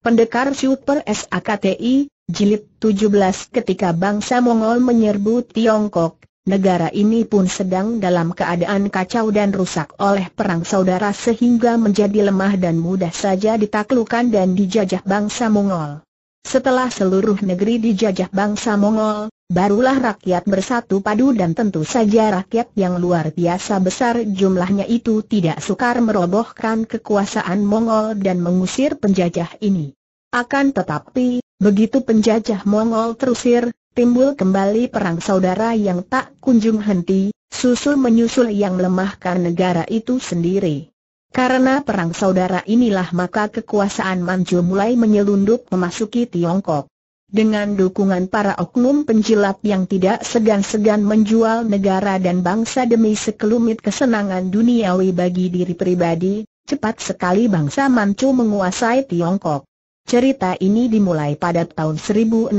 Pendekar Super SAKTI, Jilid 17 ketika bangsa Mongol menyerbu Tiongkok, negara ini pun sedang dalam keadaan kacau dan rusak oleh perang saudara sehingga menjadi lemah dan mudah saja ditaklukan dan dijajah bangsa Mongol. Setelah seluruh negeri dijajah bangsa Mongol, barulah rakyat bersatu padu dan tentu saja rakyat yang luar biasa besar jumlahnya itu tidak sukar merobohkan kekuasaan Mongol dan mengusir penjajah ini. Akan tetapi, begitu penjajah Mongol terusir, timbul kembali perang saudara yang tak kunjung henti, susul menyusul yang melemahkan negara itu sendiri. Karena perang saudara inilah maka kekuasaan Manchu mulai menyelundup memasuki Tiongkok dengan dukungan para oknum penjilat yang tidak segan-segan menjual negara dan bangsa demi sekelumit kesenangan duniawi bagi diri pribadi, cepat sekali bangsa Manchu menguasai Tiongkok. Cerita ini dimulai pada tahun 1645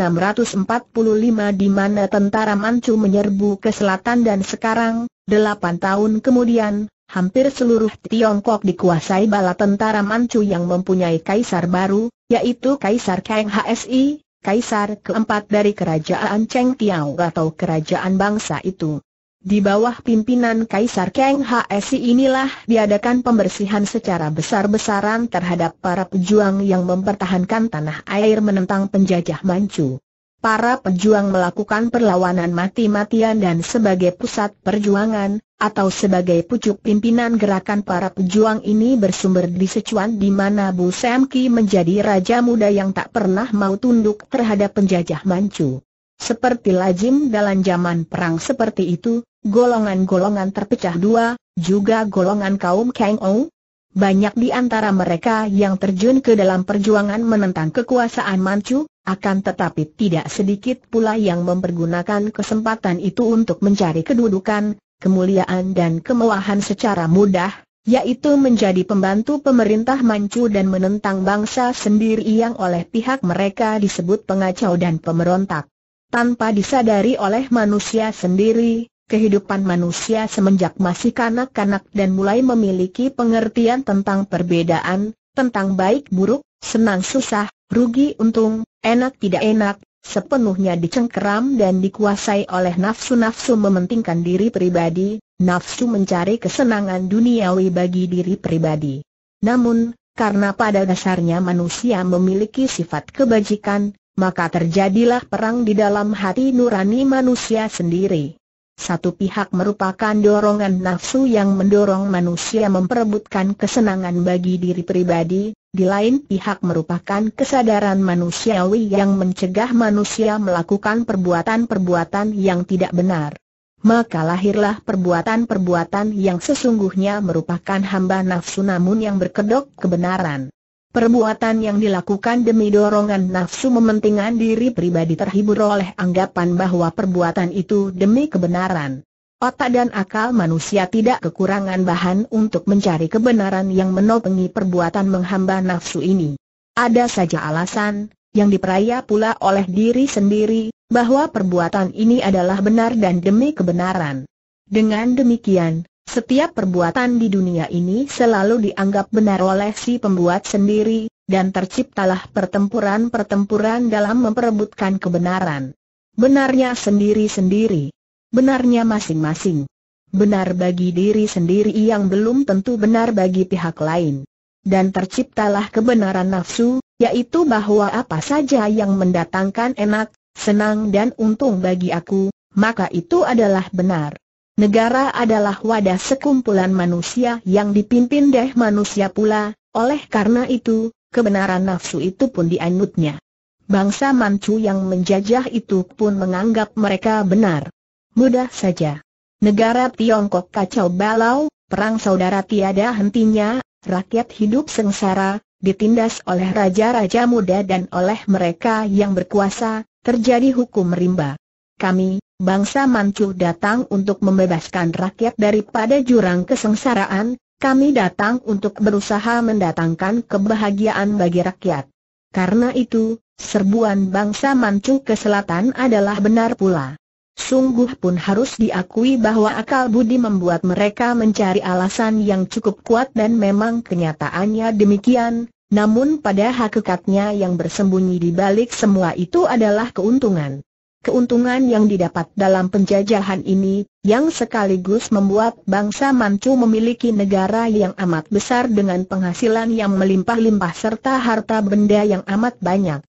di mana tentara Manchu menyerbu ke selatan dan sekarang, 8 tahun kemudian, hampir seluruh Tiongkok dikuasai bala tentara Manchu yang mempunyai kaisar baru, yaitu Kaisar Kang HSI, kaisar keempat dari kerajaan Cheng Tiao atau kerajaan bangsa itu. Di bawah pimpinan Kaisar Kang HSI inilah diadakan pembersihan secara besar-besaran terhadap para pejuang yang mempertahankan tanah air menentang penjajah Manchu para pejuang melakukan perlawanan mati-matian dan sebagai pusat perjuangan, atau sebagai pucuk pimpinan gerakan para pejuang ini bersumber di Sichuan di mana Bu Sam Ki menjadi raja muda yang tak pernah mau tunduk terhadap penjajah Manchu. Seperti lazim dalam zaman perang seperti itu, golongan-golongan terpecah dua, juga golongan kaum Kang Ou, banyak di antara mereka yang terjun ke dalam perjuangan menentang kekuasaan Manchu, akan tetapi tidak sedikit pula yang mempergunakan kesempatan itu untuk mencari kedudukan, kemuliaan dan kemewahan secara mudah, yaitu menjadi pembantu pemerintah Manchu dan menentang bangsa sendiri yang oleh pihak mereka disebut pengacau dan pemberontak. Tanpa disadari oleh manusia sendiri, kehidupan manusia semenjak masih kanak-kanak dan mulai memiliki pengertian tentang perbedaan, tentang baik buruk, senang susah, rugi untung, enak tidak enak, sepenuhnya dicengkeram dan dikuasai oleh nafsu-nafsu mementingkan diri pribadi, nafsu mencari kesenangan duniawi bagi diri pribadi. Namun, karena pada dasarnya manusia memiliki sifat kebajikan, maka terjadilah perang di dalam hati nurani manusia sendiri. Satu pihak merupakan dorongan nafsu yang mendorong manusia memperebutkan kesenangan bagi diri pribadi, di lain pihak merupakan kesadaran manusiawi yang mencegah manusia melakukan perbuatan-perbuatan yang tidak benar. Maka lahirlah perbuatan-perbuatan yang sesungguhnya merupakan hamba nafsu namun yang berkedok kebenaran. Perbuatan yang dilakukan demi dorongan nafsu mementingkan diri pribadi terhibur oleh anggapan bahwa perbuatan itu demi kebenaran. Otak dan akal manusia tidak kekurangan bahan untuk mencari kebenaran yang menopengi perbuatan menghamba nafsu ini. Ada saja alasan, yang diperaya pula oleh diri sendiri, bahwa perbuatan ini adalah benar dan demi kebenaran. Dengan demikian, setiap perbuatan di dunia ini selalu dianggap benar oleh si pembuat sendiri, dan terciptalah pertempuran-pertempuran dalam memperebutkan kebenaran. Benarnya sendiri-sendiri. Benarnya masing-masing. Benar bagi diri sendiri yang belum tentu benar bagi pihak lain. Dan terciptalah kebenaran nafsu, yaitu bahwa apa saja yang mendatangkan enak, senang dan untung bagi aku, maka itu adalah benar. Negara adalah wadah sekumpulan manusia yang dipimpin deh manusia pula, oleh karena itu, kebenaran nafsu itu pun dianutnya. Bangsa Manchu yang menjajah itu pun menganggap mereka benar. Mudah saja. Negara Tiongkok kacau balau, perang saudara tiada hentinya, rakyat hidup sengsara, ditindas oleh raja-raja muda dan oleh mereka yang berkuasa, terjadi hukum rimba. Kami, bangsa Manchu datang untuk membebaskan rakyat daripada jurang kesengsaraan, kami datang untuk berusaha mendatangkan kebahagiaan bagi rakyat. Karena itu, serbuan bangsa Manchu ke selatan adalah benar pula. Sungguh pun harus diakui bahwa akal budi membuat mereka mencari alasan yang cukup kuat dan memang kenyataannya demikian, namun pada hakikatnya yang bersembunyi di balik semua itu adalah keuntungan. Keuntungan yang didapat dalam penjajahan ini, yang sekaligus membuat bangsa Manchu memiliki negara yang amat besar dengan penghasilan yang melimpah-limpah serta harta benda yang amat banyak.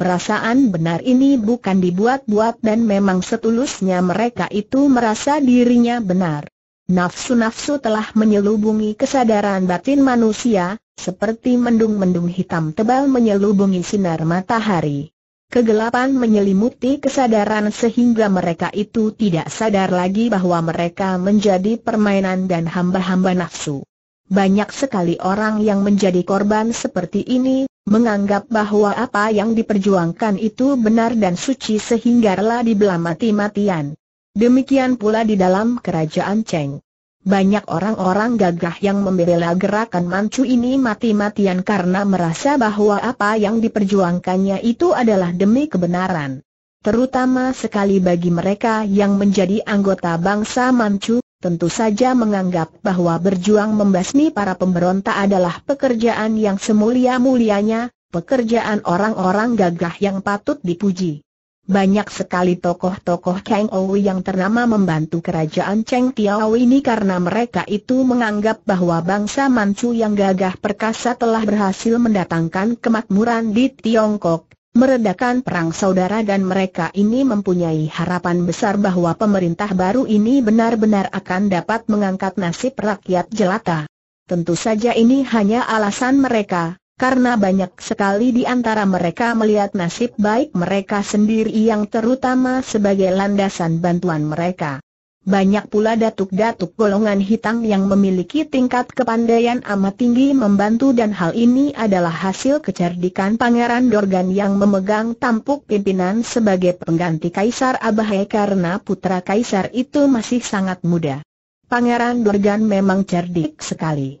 Perasaan benar ini bukan dibuat-buat dan memang setulusnya mereka itu merasa dirinya benar. Nafsu-nafsu telah menyelubungi kesadaran batin manusia, seperti mendung-mendung hitam tebal menyelubungi sinar matahari kegelapan menyelimuti kesadaran sehingga mereka itu tidak sadar lagi bahwa mereka menjadi permainan dan hamba-hamba nafsu. Banyak sekali orang yang menjadi korban seperti ini, menganggap bahwa apa yang diperjuangkan itu benar dan suci sehingga rela dibelah mati-matian. Demikian pula di dalam kerajaan Cheng. Banyak orang-orang gagah yang membela gerakan Manchu ini mati-matian karena merasa bahwa apa yang diperjuangkannya itu adalah demi kebenaran. Terutama sekali bagi mereka yang menjadi anggota bangsa Manchu, tentu saja menganggap bahwa berjuang membasmi para pemberontak adalah pekerjaan yang semulia-mulianya, pekerjaan orang-orang gagah yang patut dipuji. Banyak sekali tokoh-tokoh Kang Owi yang ternama membantu kerajaan Cheng Tiao ini karena mereka itu menganggap bahwa bangsa Manchu yang gagah perkasa telah berhasil mendatangkan kemakmuran di Tiongkok, meredakan perang saudara dan mereka ini mempunyai harapan besar bahwa pemerintah baru ini benar-benar akan dapat mengangkat nasib rakyat jelata. Tentu saja ini hanya alasan mereka, karena banyak sekali di antara mereka melihat nasib baik mereka sendiri yang terutama sebagai landasan bantuan mereka. Banyak pula datuk-datuk golongan hitam yang memiliki tingkat kepandaian amat tinggi membantu dan hal ini adalah hasil kecerdikan Pangeran Dorgan yang memegang tampuk pimpinan sebagai pengganti Kaisar Abahai karena putra Kaisar itu masih sangat muda. Pangeran Dorgan memang cerdik sekali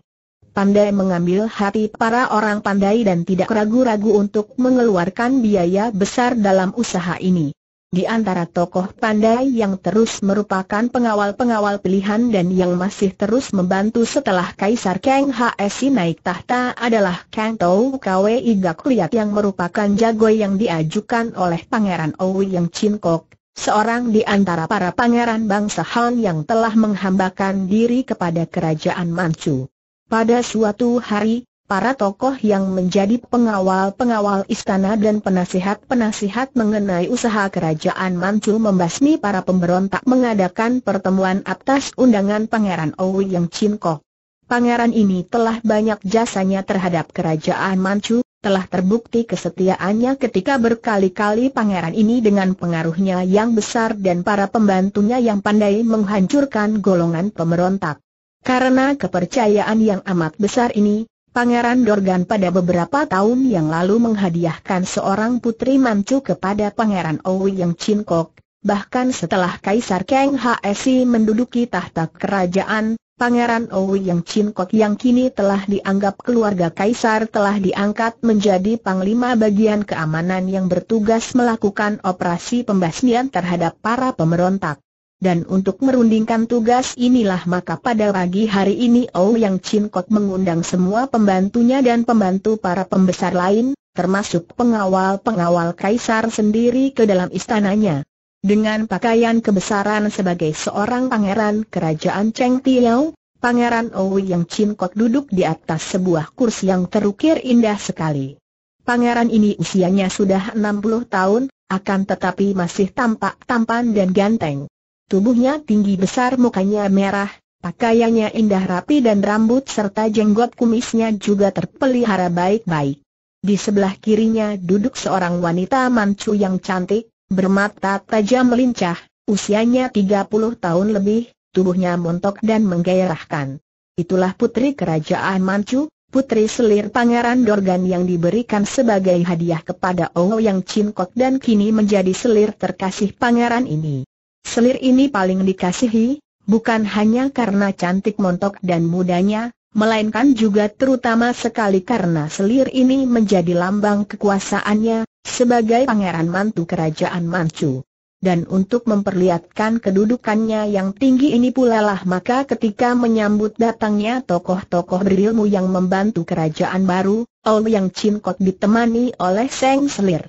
pandai mengambil hati para orang pandai dan tidak ragu-ragu untuk mengeluarkan biaya besar dalam usaha ini. Di antara tokoh pandai yang terus merupakan pengawal-pengawal pilihan dan yang masih terus membantu setelah Kaisar Kang HSI naik tahta adalah Kang Tou Kwe Igak Liat yang merupakan jago yang diajukan oleh Pangeran Owi Yang Chin Kok, seorang di antara para pangeran bangsa Han yang telah menghambakan diri kepada kerajaan Manchu. Pada suatu hari, para tokoh yang menjadi pengawal-pengawal istana dan penasihat-penasihat mengenai usaha kerajaan Manchu membasmi para pemberontak mengadakan pertemuan atas undangan Pangeran Owi yang Chinko. Pangeran ini telah banyak jasanya terhadap kerajaan Manchu, telah terbukti kesetiaannya ketika berkali-kali pangeran ini dengan pengaruhnya yang besar dan para pembantunya yang pandai menghancurkan golongan pemberontak. Karena kepercayaan yang amat besar ini, Pangeran Dorgan pada beberapa tahun yang lalu menghadiahkan seorang putri mancu kepada Pangeran Owi yang Cinkok. Bahkan setelah Kaisar Kang Hsi menduduki tahta kerajaan, Pangeran Owi yang Cinkok yang kini telah dianggap keluarga Kaisar telah diangkat menjadi Panglima bagian keamanan yang bertugas melakukan operasi pembasmian terhadap para pemberontak. Dan untuk merundingkan tugas inilah maka pada pagi hari ini yang Chin Kok mengundang semua pembantunya dan pembantu para pembesar lain, termasuk pengawal-pengawal kaisar sendiri ke dalam istananya. Dengan pakaian kebesaran sebagai seorang pangeran kerajaan Cheng Tiao, Pangeran yang Chin Kok duduk di atas sebuah kursi yang terukir indah sekali. Pangeran ini usianya sudah 60 tahun, akan tetapi masih tampak tampan dan ganteng. Tubuhnya tinggi besar mukanya merah, pakaiannya indah rapi dan rambut serta jenggot kumisnya juga terpelihara baik-baik. Di sebelah kirinya duduk seorang wanita mancu yang cantik, bermata tajam melincah, usianya 30 tahun lebih, tubuhnya montok dan menggairahkan. Itulah putri kerajaan mancu, putri selir pangeran Dorgan yang diberikan sebagai hadiah kepada Ouyang Yang Chin dan kini menjadi selir terkasih pangeran ini. Selir ini paling dikasihi, bukan hanya karena cantik montok dan mudanya, melainkan juga terutama sekali karena selir ini menjadi lambang kekuasaannya, sebagai pangeran mantu kerajaan Manchu. Dan untuk memperlihatkan kedudukannya yang tinggi ini pula lah maka ketika menyambut datangnya tokoh-tokoh berilmu yang membantu kerajaan baru, Ouyang Yang Chin ditemani oleh Seng Selir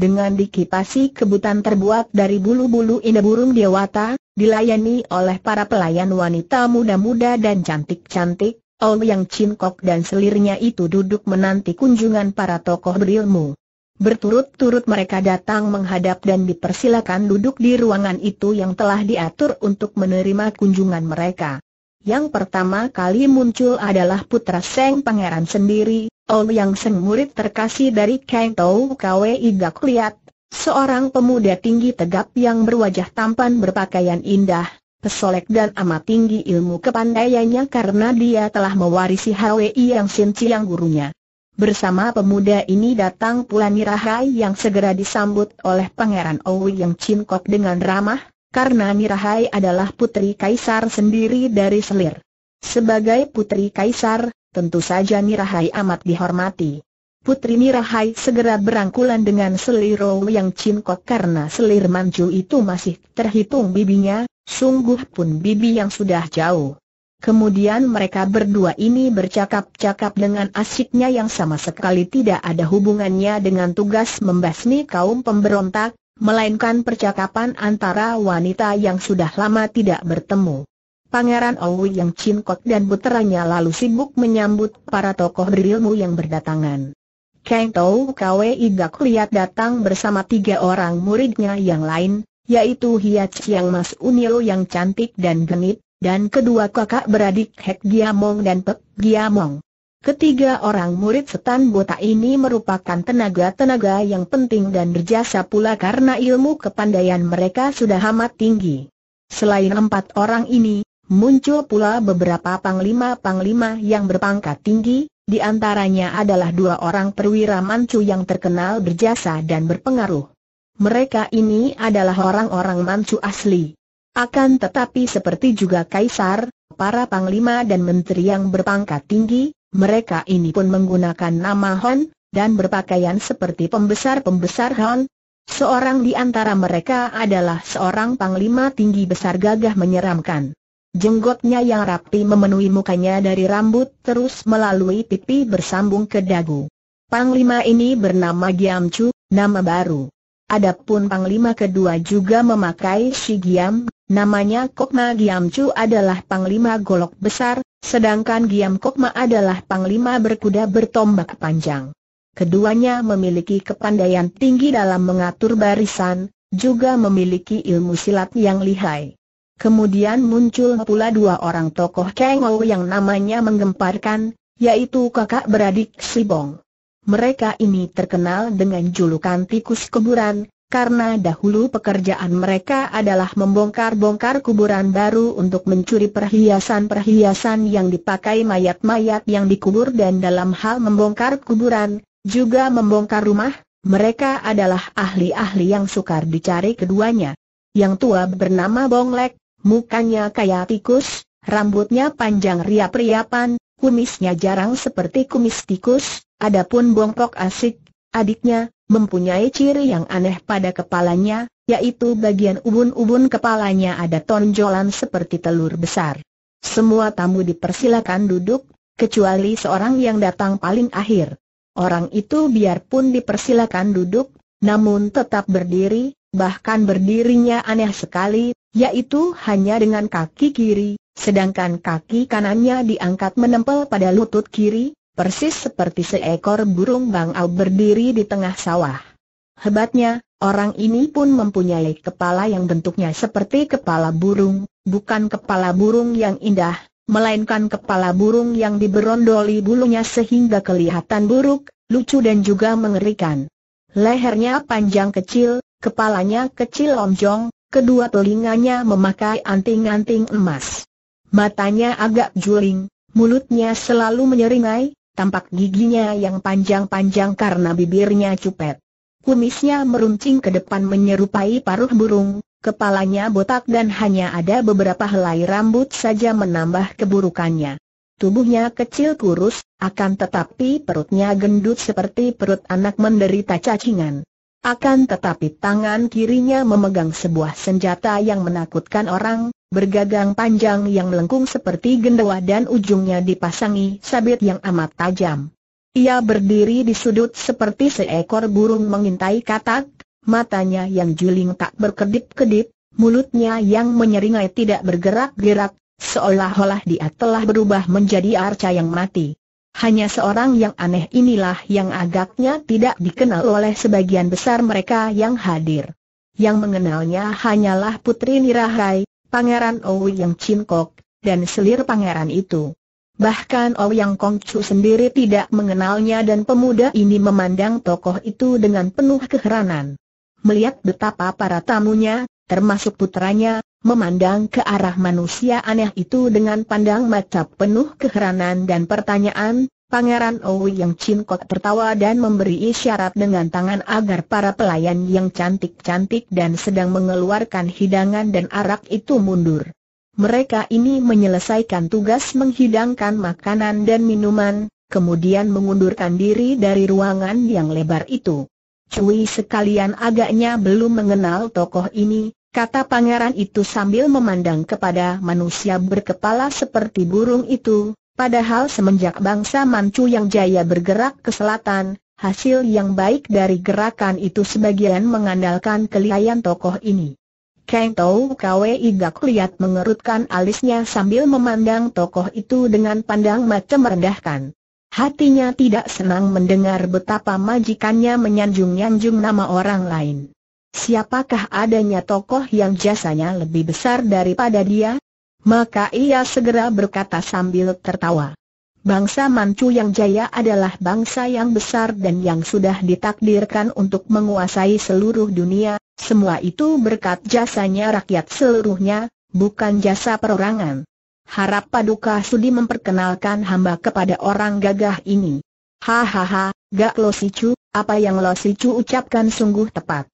dengan dikipasi kebutan terbuat dari bulu-bulu indah burung dewata, dilayani oleh para pelayan wanita muda-muda dan cantik-cantik, Ong Yang Cinkok dan selirnya itu duduk menanti kunjungan para tokoh berilmu. Berturut-turut mereka datang menghadap dan dipersilakan duduk di ruangan itu yang telah diatur untuk menerima kunjungan mereka. Yang pertama kali muncul adalah putra Seng Pangeran sendiri, yang Seng murid terkasih dari Kang Tau Kwei Gak Liat, seorang pemuda tinggi tegap yang berwajah tampan berpakaian indah, pesolek dan amat tinggi ilmu kepandaiannya karena dia telah mewarisi Hwi Yang Sin Chiang gurunya. Bersama pemuda ini datang pula Nirahai yang segera disambut oleh Pangeran Owi Yang Chin Kok dengan ramah, karena Nirahai adalah putri kaisar sendiri dari Selir. Sebagai putri kaisar, Tentu saja Nirahai amat dihormati. Putri Nirahai segera berangkulan dengan selir yang cinkok karena selir manju itu masih terhitung bibinya, sungguh pun bibi yang sudah jauh. Kemudian mereka berdua ini bercakap-cakap dengan asyiknya yang sama sekali tidak ada hubungannya dengan tugas membasmi kaum pemberontak, melainkan percakapan antara wanita yang sudah lama tidak bertemu. Pangeran yang cincok dan puteranya lalu sibuk menyambut para tokoh berilmu yang berdatangan. Kang Tou Kwe Igak lihat datang bersama tiga orang muridnya yang lain, yaitu Hiat Chiang Mas Unio yang cantik dan genit, dan kedua kakak beradik Hek Giamong dan Pek Giamong. Ketiga orang murid setan botak ini merupakan tenaga-tenaga yang penting dan berjasa pula karena ilmu kepandaian mereka sudah amat tinggi. Selain empat orang ini, Muncul pula beberapa panglima-panglima yang berpangkat tinggi, di antaranya adalah dua orang perwira Manchu yang terkenal berjasa dan berpengaruh. Mereka ini adalah orang-orang Manchu asli. Akan tetapi seperti juga Kaisar, para panglima dan menteri yang berpangkat tinggi, mereka ini pun menggunakan nama Hon, dan berpakaian seperti pembesar-pembesar Hon. Seorang di antara mereka adalah seorang panglima tinggi besar gagah menyeramkan. Jenggotnya yang rapi memenuhi mukanya dari rambut terus melalui pipi bersambung ke dagu. Panglima ini bernama Giam Chu, nama baru. Adapun panglima kedua juga memakai Shi Giam, namanya Kokma Giam Chu adalah panglima golok besar, sedangkan Giam Kokma adalah panglima berkuda bertombak panjang. Keduanya memiliki kepandaian tinggi dalam mengatur barisan, juga memiliki ilmu silat yang lihai. Kemudian muncul pula dua orang tokoh Kengou yang namanya menggemparkan, yaitu kakak beradik Sibong. Mereka ini terkenal dengan julukan tikus kuburan, karena dahulu pekerjaan mereka adalah membongkar-bongkar kuburan baru untuk mencuri perhiasan-perhiasan yang dipakai mayat-mayat yang dikubur dan dalam hal membongkar kuburan, juga membongkar rumah, mereka adalah ahli-ahli yang sukar dicari keduanya. Yang tua bernama Bonglek. Mukanya kayak tikus, rambutnya panjang riap-riapan, kumisnya jarang seperti kumis tikus, adapun bongkok asik, adiknya, mempunyai ciri yang aneh pada kepalanya, yaitu bagian ubun-ubun kepalanya ada tonjolan seperti telur besar. Semua tamu dipersilakan duduk, kecuali seorang yang datang paling akhir. Orang itu biarpun dipersilakan duduk, namun tetap berdiri, bahkan berdirinya aneh sekali, yaitu hanya dengan kaki kiri, sedangkan kaki kanannya diangkat menempel pada lutut kiri, persis seperti seekor burung bangau berdiri di tengah sawah. Hebatnya, orang ini pun mempunyai kepala yang bentuknya seperti kepala burung, bukan kepala burung yang indah, melainkan kepala burung yang diberondoli bulunya sehingga kelihatan buruk, lucu dan juga mengerikan. Lehernya panjang kecil, kepalanya kecil lonjong, kedua telinganya memakai anting-anting emas. Matanya agak juling, mulutnya selalu menyeringai, tampak giginya yang panjang-panjang karena bibirnya cupet. Kumisnya meruncing ke depan menyerupai paruh burung, kepalanya botak dan hanya ada beberapa helai rambut saja menambah keburukannya. Tubuhnya kecil kurus, akan tetapi perutnya gendut seperti perut anak menderita cacingan. Akan tetapi tangan kirinya memegang sebuah senjata yang menakutkan orang, bergagang panjang yang melengkung seperti gendawa dan ujungnya dipasangi sabit yang amat tajam. Ia berdiri di sudut seperti seekor burung mengintai katak, matanya yang juling tak berkedip-kedip, mulutnya yang menyeringai tidak bergerak-gerak, seolah-olah dia telah berubah menjadi arca yang mati. Hanya seorang yang aneh inilah yang agaknya tidak dikenal oleh sebagian besar mereka yang hadir. Yang mengenalnya hanyalah Putri Nirahai, Pangeran yang Kok, dan selir pangeran itu. Bahkan Ouyang Kongcu sendiri tidak mengenalnya dan pemuda ini memandang tokoh itu dengan penuh keheranan. Melihat betapa para tamunya, termasuk putranya, memandang ke arah manusia aneh itu dengan pandang mata penuh keheranan dan pertanyaan, Pangeran Owi yang cincok tertawa dan memberi isyarat dengan tangan agar para pelayan yang cantik-cantik dan sedang mengeluarkan hidangan dan arak itu mundur. Mereka ini menyelesaikan tugas menghidangkan makanan dan minuman, kemudian mengundurkan diri dari ruangan yang lebar itu. Cui sekalian agaknya belum mengenal tokoh ini, kata pangeran itu sambil memandang kepada manusia berkepala seperti burung itu, padahal semenjak bangsa Manchu yang jaya bergerak ke selatan, hasil yang baik dari gerakan itu sebagian mengandalkan kelihayan tokoh ini. Kang Tau Kwe Igak lihat mengerutkan alisnya sambil memandang tokoh itu dengan pandang macam merendahkan. Hatinya tidak senang mendengar betapa majikannya menyanjung-nyanjung nama orang lain siapakah adanya tokoh yang jasanya lebih besar daripada dia? Maka ia segera berkata sambil tertawa. Bangsa Manchu yang jaya adalah bangsa yang besar dan yang sudah ditakdirkan untuk menguasai seluruh dunia, semua itu berkat jasanya rakyat seluruhnya, bukan jasa perorangan. Harap Paduka Sudi memperkenalkan hamba kepada orang gagah ini. Hahaha, Gak Lo Sicu, apa yang Lo Sicu ucapkan sungguh tepat.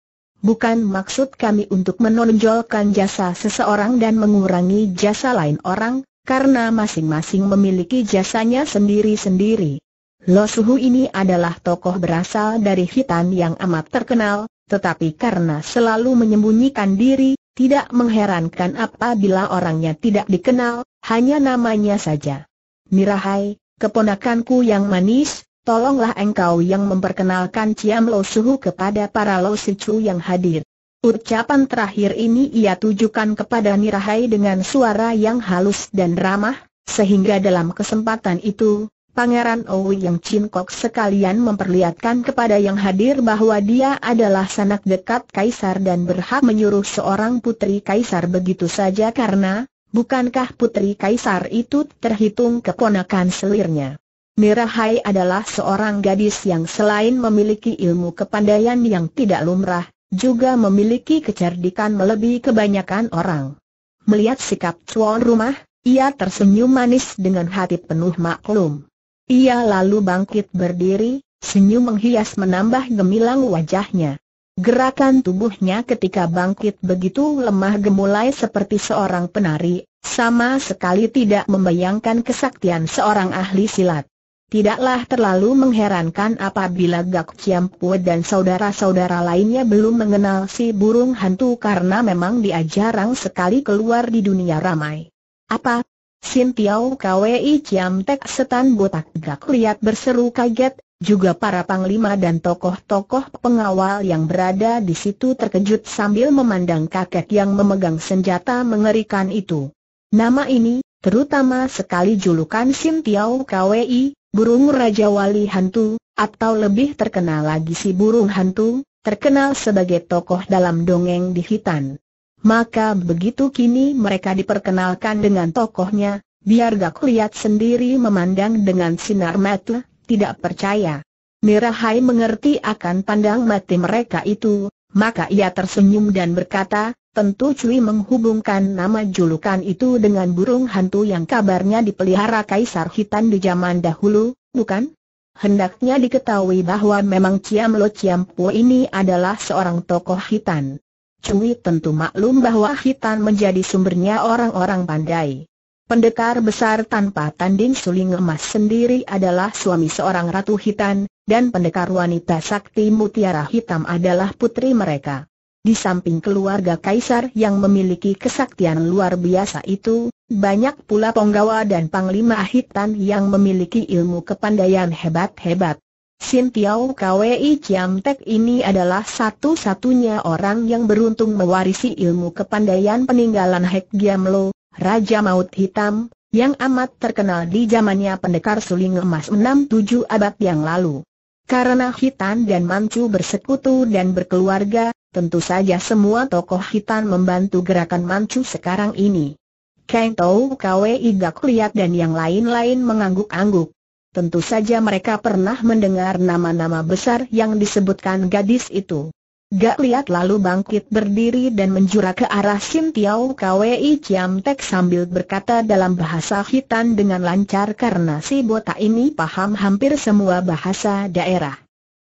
Bukan maksud kami untuk menonjolkan jasa seseorang dan mengurangi jasa lain orang, karena masing-masing memiliki jasanya sendiri-sendiri. Lo Suhu ini adalah tokoh berasal dari hitam yang amat terkenal, tetapi karena selalu menyembunyikan diri, tidak mengherankan apabila orangnya tidak dikenal, hanya namanya saja. Mirahai, keponakanku yang manis, Tolonglah engkau yang memperkenalkan Ciam Lo Suhu kepada para Lo Sichu yang hadir. Ucapan terakhir ini ia tujukan kepada Nirahai dengan suara yang halus dan ramah, sehingga dalam kesempatan itu, Pangeran Owi yang Cinkok sekalian memperlihatkan kepada yang hadir bahwa dia adalah sanak dekat Kaisar dan berhak menyuruh seorang putri Kaisar begitu saja karena, bukankah putri Kaisar itu terhitung keponakan selirnya. Mirahai adalah seorang gadis yang selain memiliki ilmu kepandaian yang tidak lumrah, juga memiliki kecerdikan melebihi kebanyakan orang. Melihat sikap tuan rumah, ia tersenyum manis dengan hati penuh maklum. Ia lalu bangkit berdiri, senyum menghias menambah gemilang wajahnya. Gerakan tubuhnya ketika bangkit begitu lemah gemulai seperti seorang penari, sama sekali tidak membayangkan kesaktian seorang ahli silat. Tidaklah terlalu mengherankan apabila Gak Pue dan saudara-saudara lainnya belum mengenal si burung hantu karena memang dia jarang sekali keluar di dunia ramai. Apa? Sin Tiao Kwei Ciam Tek Setan Botak Gak lihat berseru kaget, juga para panglima dan tokoh-tokoh pengawal yang berada di situ terkejut sambil memandang kakek yang memegang senjata mengerikan itu. Nama ini, terutama sekali julukan Sin Tiao Kwei, burung Raja Wali Hantu, atau lebih terkenal lagi si burung hantu, terkenal sebagai tokoh dalam dongeng di Hitan. Maka begitu kini mereka diperkenalkan dengan tokohnya, biar Gak lihat sendiri memandang dengan sinar mata, tidak percaya. Mirahai mengerti akan pandang mati mereka itu, maka ia tersenyum dan berkata, Tentu Cui menghubungkan nama julukan itu dengan burung hantu yang kabarnya dipelihara Kaisar Hitan di zaman dahulu, bukan? Hendaknya diketahui bahwa memang Ciam Lo Ciam Po ini adalah seorang tokoh Hitan. Cui tentu maklum bahwa Hitan menjadi sumbernya orang-orang pandai. Pendekar besar tanpa tanding suling emas sendiri adalah suami seorang ratu hitan, dan pendekar wanita sakti mutiara hitam adalah putri mereka. Di samping keluarga kaisar yang memiliki kesaktian luar biasa itu, banyak pula penggawa dan panglima hitan yang memiliki ilmu kepandaian hebat-hebat. Sin Tiao Kwei Chiam Tek ini adalah satu-satunya orang yang beruntung mewarisi ilmu kepandaian peninggalan Hek Giam Lo, Raja Maut Hitam, yang amat terkenal di zamannya pendekar suling emas 67 abad yang lalu. Karena Hitan dan Mancu bersekutu dan berkeluarga, tentu saja semua tokoh Hitan membantu gerakan Mancu sekarang ini. Kang Tou, Kwe Iga dan yang lain-lain mengangguk-angguk. Tentu saja mereka pernah mendengar nama-nama besar yang disebutkan gadis itu. Gak lihat lalu bangkit berdiri dan menjura ke arah Sim Tiao Kwei Chiam Tek sambil berkata dalam bahasa hitan dengan lancar karena si botak ini paham hampir semua bahasa daerah.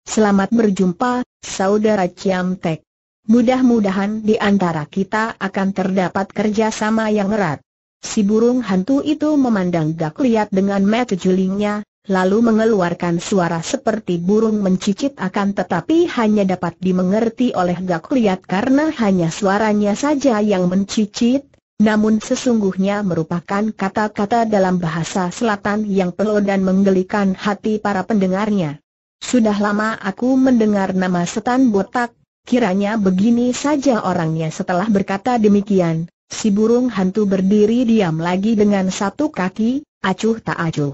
Selamat berjumpa, Saudara Chiam Tek. Mudah-mudahan di antara kita akan terdapat kerjasama yang erat. Si burung hantu itu memandang Gak lihat dengan mata julingnya, lalu mengeluarkan suara seperti burung mencicit akan tetapi hanya dapat dimengerti oleh Gak Liat karena hanya suaranya saja yang mencicit, namun sesungguhnya merupakan kata-kata dalam bahasa selatan yang peluh dan menggelikan hati para pendengarnya. Sudah lama aku mendengar nama setan botak, kiranya begini saja orangnya setelah berkata demikian, si burung hantu berdiri diam lagi dengan satu kaki, acuh tak acuh.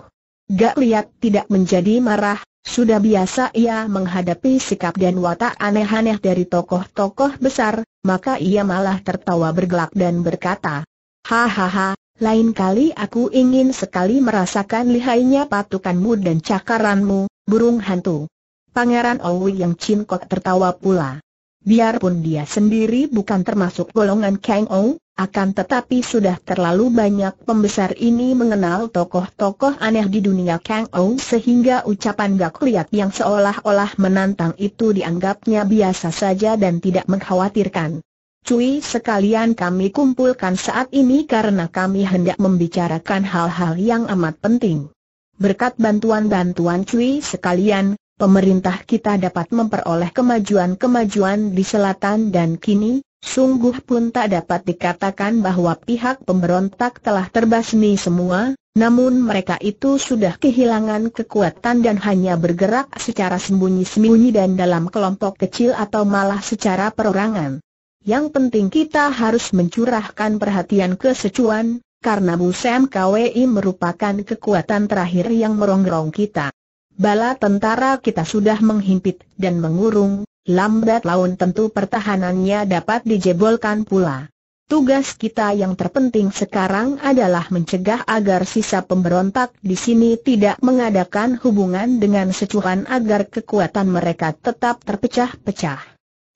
Gak lihat tidak menjadi marah, sudah biasa ia menghadapi sikap dan watak aneh-aneh dari tokoh-tokoh besar, maka ia malah tertawa bergelak dan berkata, Hahaha, lain kali aku ingin sekali merasakan lihainya patukanmu dan cakaranmu, burung hantu. Pangeran Owi yang cinkok tertawa pula. Biarpun dia sendiri bukan termasuk golongan Kang Ou, akan tetapi sudah terlalu banyak pembesar ini mengenal tokoh-tokoh aneh di dunia Kang Ou sehingga ucapan Gak Liat yang seolah-olah menantang itu dianggapnya biasa saja dan tidak mengkhawatirkan. Cui sekalian kami kumpulkan saat ini karena kami hendak membicarakan hal-hal yang amat penting. Berkat bantuan-bantuan Cui sekalian, pemerintah kita dapat memperoleh kemajuan-kemajuan di selatan dan kini, sungguh pun tak dapat dikatakan bahwa pihak pemberontak telah terbasmi semua, namun mereka itu sudah kehilangan kekuatan dan hanya bergerak secara sembunyi-sembunyi dan dalam kelompok kecil atau malah secara perorangan. Yang penting kita harus mencurahkan perhatian ke secuan, karena Busem KWI merupakan kekuatan terakhir yang merongrong kita. Bala tentara kita sudah menghimpit dan mengurung, lambat laun tentu pertahanannya dapat dijebolkan pula. Tugas kita yang terpenting sekarang adalah mencegah agar sisa pemberontak di sini tidak mengadakan hubungan dengan secuhan agar kekuatan mereka tetap terpecah-pecah.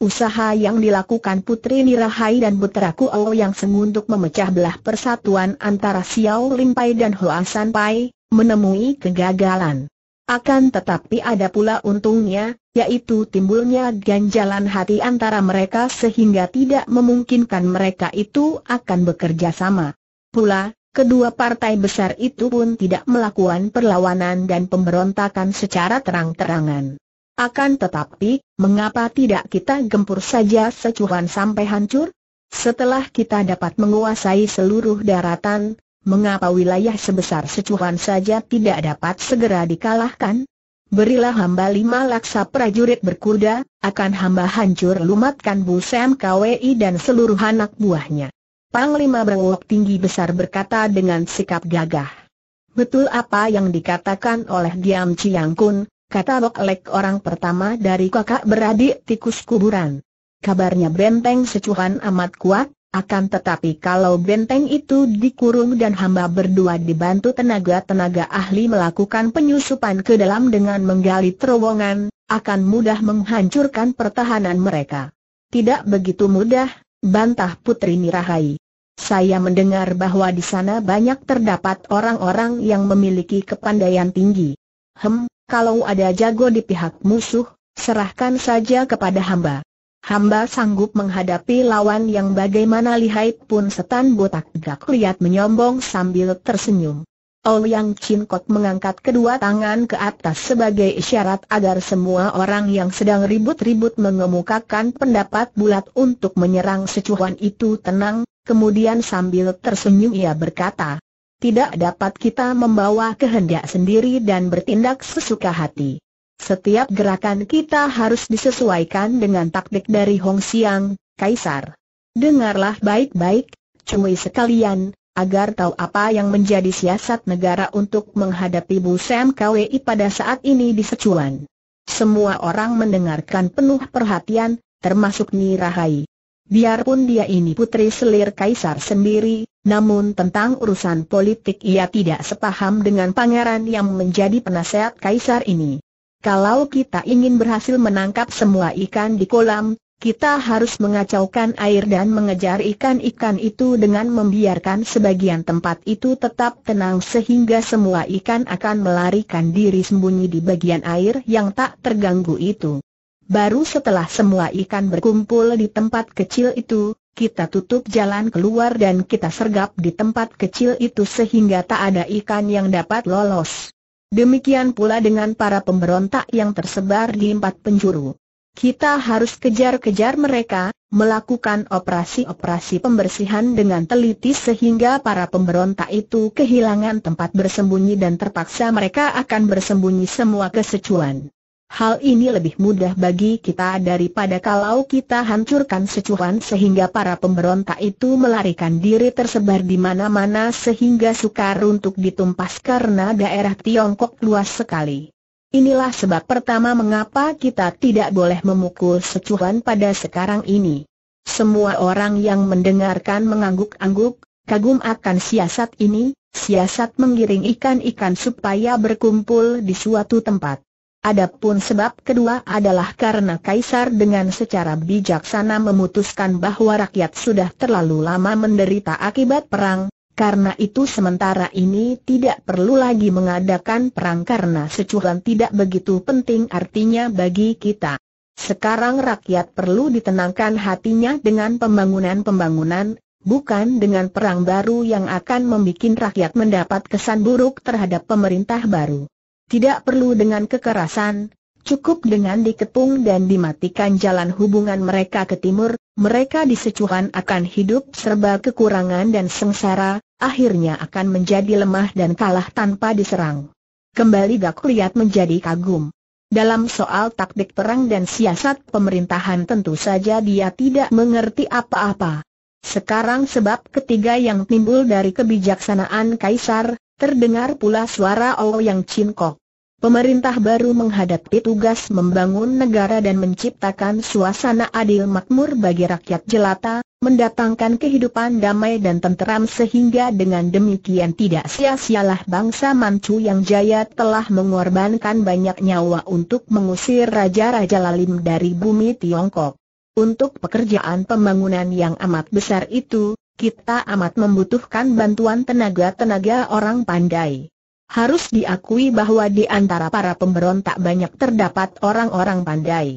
Usaha yang dilakukan Putri Nirahai dan Puteraku Ao yang senguntuk memecah belah persatuan antara Xiao Limpai dan Hoa Sanpai, menemui kegagalan. Akan tetapi ada pula untungnya, yaitu timbulnya ganjalan hati antara mereka sehingga tidak memungkinkan mereka itu akan bekerja sama. Pula, kedua partai besar itu pun tidak melakukan perlawanan dan pemberontakan secara terang-terangan. Akan tetapi, mengapa tidak kita gempur saja secuhan sampai hancur? Setelah kita dapat menguasai seluruh daratan, Mengapa wilayah sebesar secuhan saja tidak dapat segera dikalahkan? Berilah hamba lima laksa prajurit berkuda, akan hamba hancur lumatkan Busem KWI dan seluruh anak buahnya. Panglima berwok tinggi besar berkata dengan sikap gagah. Betul apa yang dikatakan oleh Diam Chiang Kun, kata Bok Lek orang pertama dari kakak beradik tikus kuburan. Kabarnya benteng secuhan amat kuat, akan tetapi kalau benteng itu dikurung dan hamba berdua dibantu tenaga-tenaga ahli melakukan penyusupan ke dalam dengan menggali terowongan, akan mudah menghancurkan pertahanan mereka. Tidak begitu mudah, bantah Putri Nirahai. Saya mendengar bahwa di sana banyak terdapat orang-orang yang memiliki kepandaian tinggi. Hem, kalau ada jago di pihak musuh, serahkan saja kepada hamba hamba sanggup menghadapi lawan yang bagaimana lihai pun setan botak gak lihat menyombong sambil tersenyum. Ouyang Chin mengangkat kedua tangan ke atas sebagai isyarat agar semua orang yang sedang ribut-ribut mengemukakan pendapat bulat untuk menyerang secuhan itu tenang, kemudian sambil tersenyum ia berkata, tidak dapat kita membawa kehendak sendiri dan bertindak sesuka hati. Setiap gerakan kita harus disesuaikan dengan taktik dari Hong Xiang, Kaisar. Dengarlah baik-baik, cumi sekalian, agar tahu apa yang menjadi siasat negara untuk menghadapi Bu Sam KWI pada saat ini di Secuan. Semua orang mendengarkan penuh perhatian, termasuk Nirahai. Biarpun dia ini putri selir kaisar sendiri, namun tentang urusan politik ia tidak sepaham dengan pangeran yang menjadi penasehat kaisar ini. Kalau kita ingin berhasil menangkap semua ikan di kolam, kita harus mengacaukan air dan mengejar ikan-ikan itu dengan membiarkan sebagian tempat itu tetap tenang sehingga semua ikan akan melarikan diri sembunyi di bagian air yang tak terganggu itu. Baru setelah semua ikan berkumpul di tempat kecil itu, kita tutup jalan keluar dan kita sergap di tempat kecil itu sehingga tak ada ikan yang dapat lolos. Demikian pula dengan para pemberontak yang tersebar di empat penjuru. Kita harus kejar-kejar mereka, melakukan operasi-operasi pembersihan dengan teliti sehingga para pemberontak itu kehilangan tempat bersembunyi dan terpaksa mereka akan bersembunyi semua kesecuan. Hal ini lebih mudah bagi kita daripada kalau kita hancurkan secuhan sehingga para pemberontak itu melarikan diri tersebar di mana-mana sehingga sukar untuk ditumpas karena daerah Tiongkok luas sekali. Inilah sebab pertama mengapa kita tidak boleh memukul secuhan pada sekarang ini. Semua orang yang mendengarkan mengangguk-angguk, kagum akan siasat ini, siasat mengiring ikan-ikan supaya berkumpul di suatu tempat. Adapun sebab kedua adalah karena Kaisar dengan secara bijaksana memutuskan bahwa rakyat sudah terlalu lama menderita akibat perang, karena itu sementara ini tidak perlu lagi mengadakan perang karena secuhan tidak begitu penting artinya bagi kita. Sekarang rakyat perlu ditenangkan hatinya dengan pembangunan-pembangunan, bukan dengan perang baru yang akan membuat rakyat mendapat kesan buruk terhadap pemerintah baru. Tidak perlu dengan kekerasan, cukup dengan dikepung dan dimatikan jalan hubungan mereka ke timur, mereka di disecuhan akan hidup serba kekurangan dan sengsara, akhirnya akan menjadi lemah dan kalah tanpa diserang. Kembali Gak Liat menjadi kagum. Dalam soal taktik perang dan siasat pemerintahan tentu saja dia tidak mengerti apa-apa. Sekarang sebab ketiga yang timbul dari kebijaksanaan Kaisar, Terdengar pula suara yang cincok. Pemerintah baru menghadapi tugas membangun negara dan menciptakan suasana adil makmur bagi rakyat jelata, mendatangkan kehidupan damai dan tenteram sehingga dengan demikian tidak sia-sialah bangsa Manchu yang jaya telah mengorbankan banyak nyawa untuk mengusir raja-raja lalim dari bumi Tiongkok. Untuk pekerjaan pembangunan yang amat besar itu, kita amat membutuhkan bantuan tenaga-tenaga orang pandai. Harus diakui bahwa di antara para pemberontak banyak terdapat orang-orang pandai.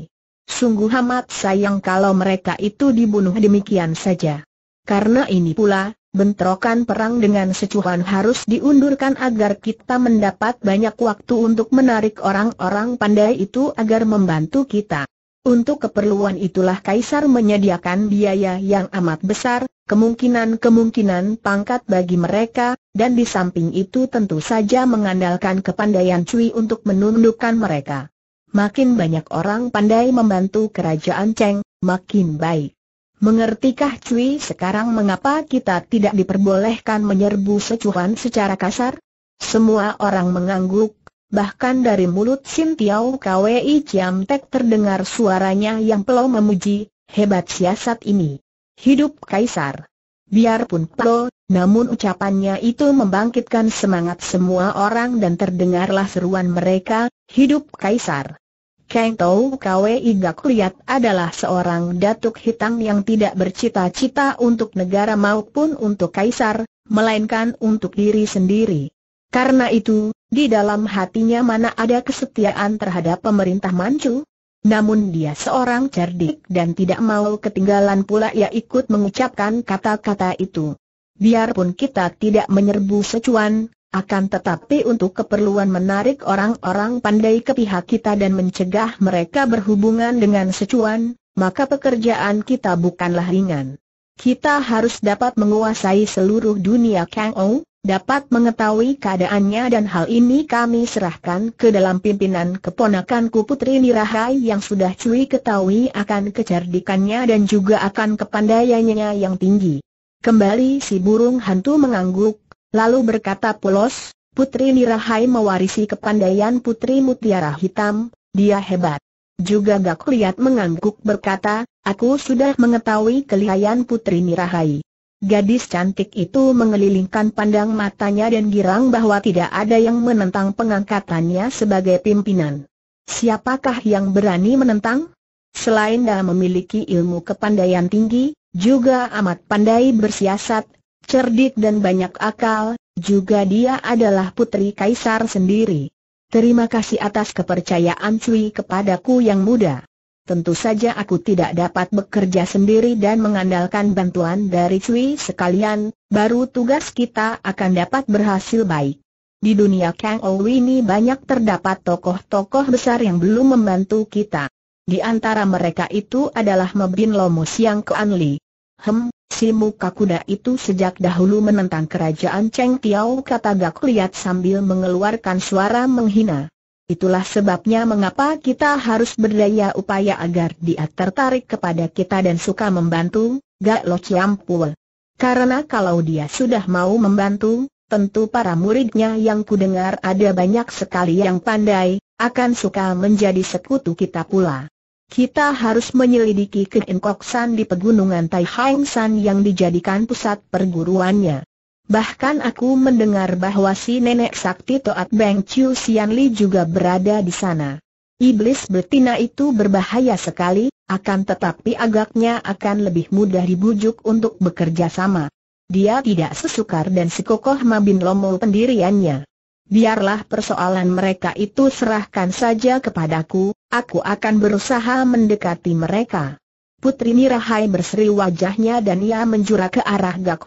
Sungguh amat sayang kalau mereka itu dibunuh demikian saja. Karena ini pula, bentrokan perang dengan secuhan harus diundurkan agar kita mendapat banyak waktu untuk menarik orang-orang pandai itu agar membantu kita. Untuk keperluan itulah Kaisar menyediakan biaya yang amat besar, kemungkinan-kemungkinan pangkat bagi mereka, dan di samping itu tentu saja mengandalkan kepandaian Cui untuk menundukkan mereka. Makin banyak orang pandai membantu kerajaan Cheng, makin baik. Mengertikah Cui sekarang mengapa kita tidak diperbolehkan menyerbu secuan secara kasar? Semua orang mengangguk, Bahkan dari mulut Sin Tiau Kwei Ciam Tek terdengar suaranya yang pelau memuji, hebat siasat ini. Hidup Kaisar. Biarpun pelau, namun ucapannya itu membangkitkan semangat semua orang dan terdengarlah seruan mereka, hidup Kaisar. Kang Tau Kwei Gak kuliat adalah seorang datuk hitam yang tidak bercita-cita untuk negara maupun untuk kaisar, melainkan untuk diri sendiri. Karena itu, di dalam hatinya mana ada kesetiaan terhadap pemerintah Manchu? Namun dia seorang cerdik dan tidak mau ketinggalan pula ia ikut mengucapkan kata-kata itu. Biarpun kita tidak menyerbu secuan, akan tetapi untuk keperluan menarik orang-orang pandai ke pihak kita dan mencegah mereka berhubungan dengan secuan, maka pekerjaan kita bukanlah ringan. Kita harus dapat menguasai seluruh dunia Kang Ou, dapat mengetahui keadaannya dan hal ini kami serahkan ke dalam pimpinan keponakanku Putri Nirahai yang sudah cuy ketahui akan kecerdikannya dan juga akan kepandaiannya yang tinggi. Kembali si burung hantu mengangguk, lalu berkata polos, Putri Nirahai mewarisi kepandaian Putri Mutiara Hitam, dia hebat. Juga Gak Liat mengangguk berkata, aku sudah mengetahui kelihayan Putri Nirahai. Gadis cantik itu mengelilingkan pandang matanya dan girang bahwa tidak ada yang menentang pengangkatannya sebagai pimpinan. Siapakah yang berani menentang? Selain dah memiliki ilmu kepandaian tinggi, juga amat pandai bersiasat, cerdik dan banyak akal, juga dia adalah putri kaisar sendiri. Terima kasih atas kepercayaan Cui kepadaku yang muda. Tentu saja aku tidak dapat bekerja sendiri dan mengandalkan bantuan dari Cui sekalian, baru tugas kita akan dapat berhasil baik. Di dunia Kang Ou ini banyak terdapat tokoh-tokoh besar yang belum membantu kita. Di antara mereka itu adalah Mebin Lomus yang ke Anli. Hem, si muka kuda itu sejak dahulu menentang kerajaan Cheng Tiao kata Gak lihat sambil mengeluarkan suara menghina. Itulah sebabnya mengapa kita harus berdaya upaya agar dia tertarik kepada kita dan suka membantu, Gak Lo ciampul. Karena kalau dia sudah mau membantu, tentu para muridnya yang kudengar ada banyak sekali yang pandai, akan suka menjadi sekutu kita pula. Kita harus menyelidiki keengkoksan di pegunungan Tai San yang dijadikan pusat perguruannya. Bahkan aku mendengar bahwa si nenek sakti Toat Beng Chiu Sian Li juga berada di sana. Iblis betina itu berbahaya sekali, akan tetapi agaknya akan lebih mudah dibujuk untuk bekerja sama. Dia tidak sesukar dan sekokoh Mabin Lomo pendiriannya. Biarlah persoalan mereka itu serahkan saja kepadaku, aku akan berusaha mendekati mereka. Putri Nirahai berseri wajahnya dan ia menjura ke arah Gak